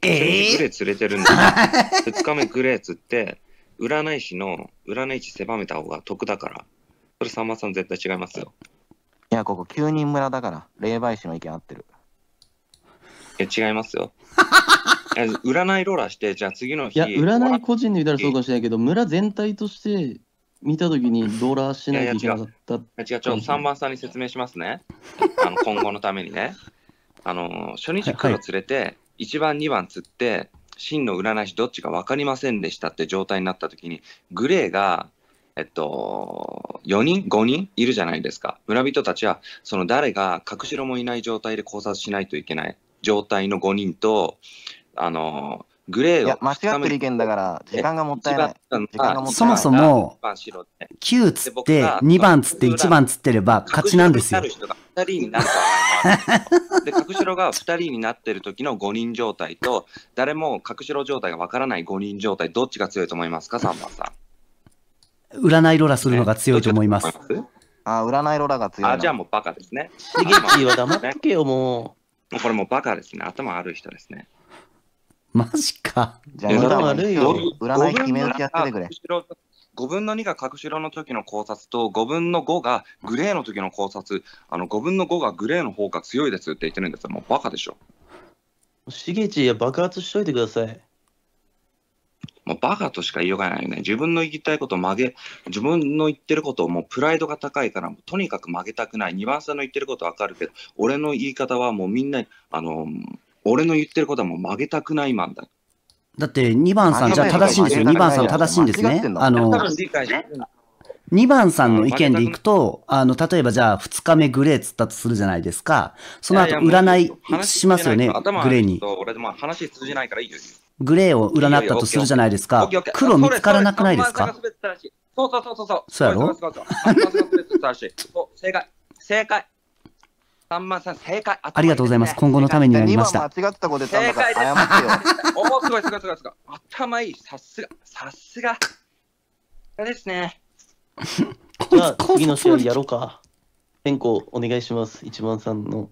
[SPEAKER 11] え えー、グレー釣れてるんで、二日目グレー釣って、占い師の、占い師狭めた方が得だから。それさんまさん絶対違いますよ。
[SPEAKER 5] いや、ここ9人村だから、霊媒師の意見合ってる。
[SPEAKER 11] いや、違いますよ。占いローラーして、じゃあ次の日。いや、占い個人で言ったらそうかもしれな
[SPEAKER 9] いけど、村全体として見たときにドラしないといけなかっ
[SPEAKER 11] たっ違う、3番さんに説明しますね。あの 今後のためにね。あの初日から連れて、1番、2番釣って、真の占い師どっちか分かりませんでしたって状態になったときに、グレーが、えっと、4人、5人いるじゃないですか。村人たちは、その誰が隠しろもいない状態で考察しないといけない状態の5人と、あの
[SPEAKER 5] グレーを。間違ってる意見だから、時間がもったいない。
[SPEAKER 2] そもそも、9つって、2番つって、1番つってれば勝ちなんですよ。人
[SPEAKER 11] になで、角白が2人になってる時の5人状態と、誰も角白状態がわからない5人状態、どっちが強いと思いますか、3
[SPEAKER 2] 番さん。占いロラするのが強いと思います。ね、
[SPEAKER 11] あ、占いロラが強い。あ、じゃあもうバカですね。シゲは黙っけよ、もう。もうこれもうバカですね。頭ある人ですね。
[SPEAKER 2] マジか。じゃあ、いい占い決め打ちやって
[SPEAKER 5] てくれ。
[SPEAKER 11] 5分の2が角白の時の考察と5分の5がグレーの時の考察あの5分の5がグレーの方が強いですって言ってるんですよもうバカでしょしげちや爆発しといてくださいもうバカとしか言いようがないよね自分の言いたいことを曲げ自分の言ってることをもうプライドが高いからとにかく曲げたくない2番さんの言ってることは分かるけど俺の言い方はもうみんなあの俺の言ってることはもう曲げたくないマンだ。
[SPEAKER 2] だって2番さん、じゃあ正しいんですよ。2番さん正しいんですね。あの、2番さんの意見でいくと、あの、例えばじゃあ2日目グレーっつったとするじゃないですか。その後占いしますよね、グレーに。グレーを占ったとするじゃないですか。黒見つからなくないですか
[SPEAKER 11] そうそうそうそう。そうやろ正解。正解。さんまさん正解。ありがとうございます。今後のためになりました。間違ったこと言ったんだから謝ってよ。おすごいすごいすごいすごい。頭いい。さすが。さすが。ですね。
[SPEAKER 9] じゃあ次の試合やろうか。変更お願いします。一番さんの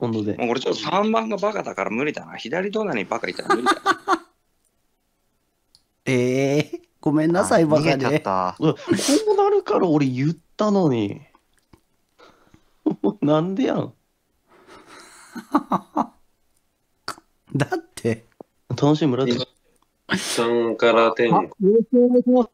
[SPEAKER 9] 温度で。俺ちょっと3番がバカだから無理
[SPEAKER 11] だな。左隣バカいたら無理だ
[SPEAKER 2] え えー、ご
[SPEAKER 9] めんなさい、バカで。こうなるから俺言ったのに。なんでやん。
[SPEAKER 2] だって。楽しい村から天
[SPEAKER 9] 国。よろしくお
[SPEAKER 1] 願いします。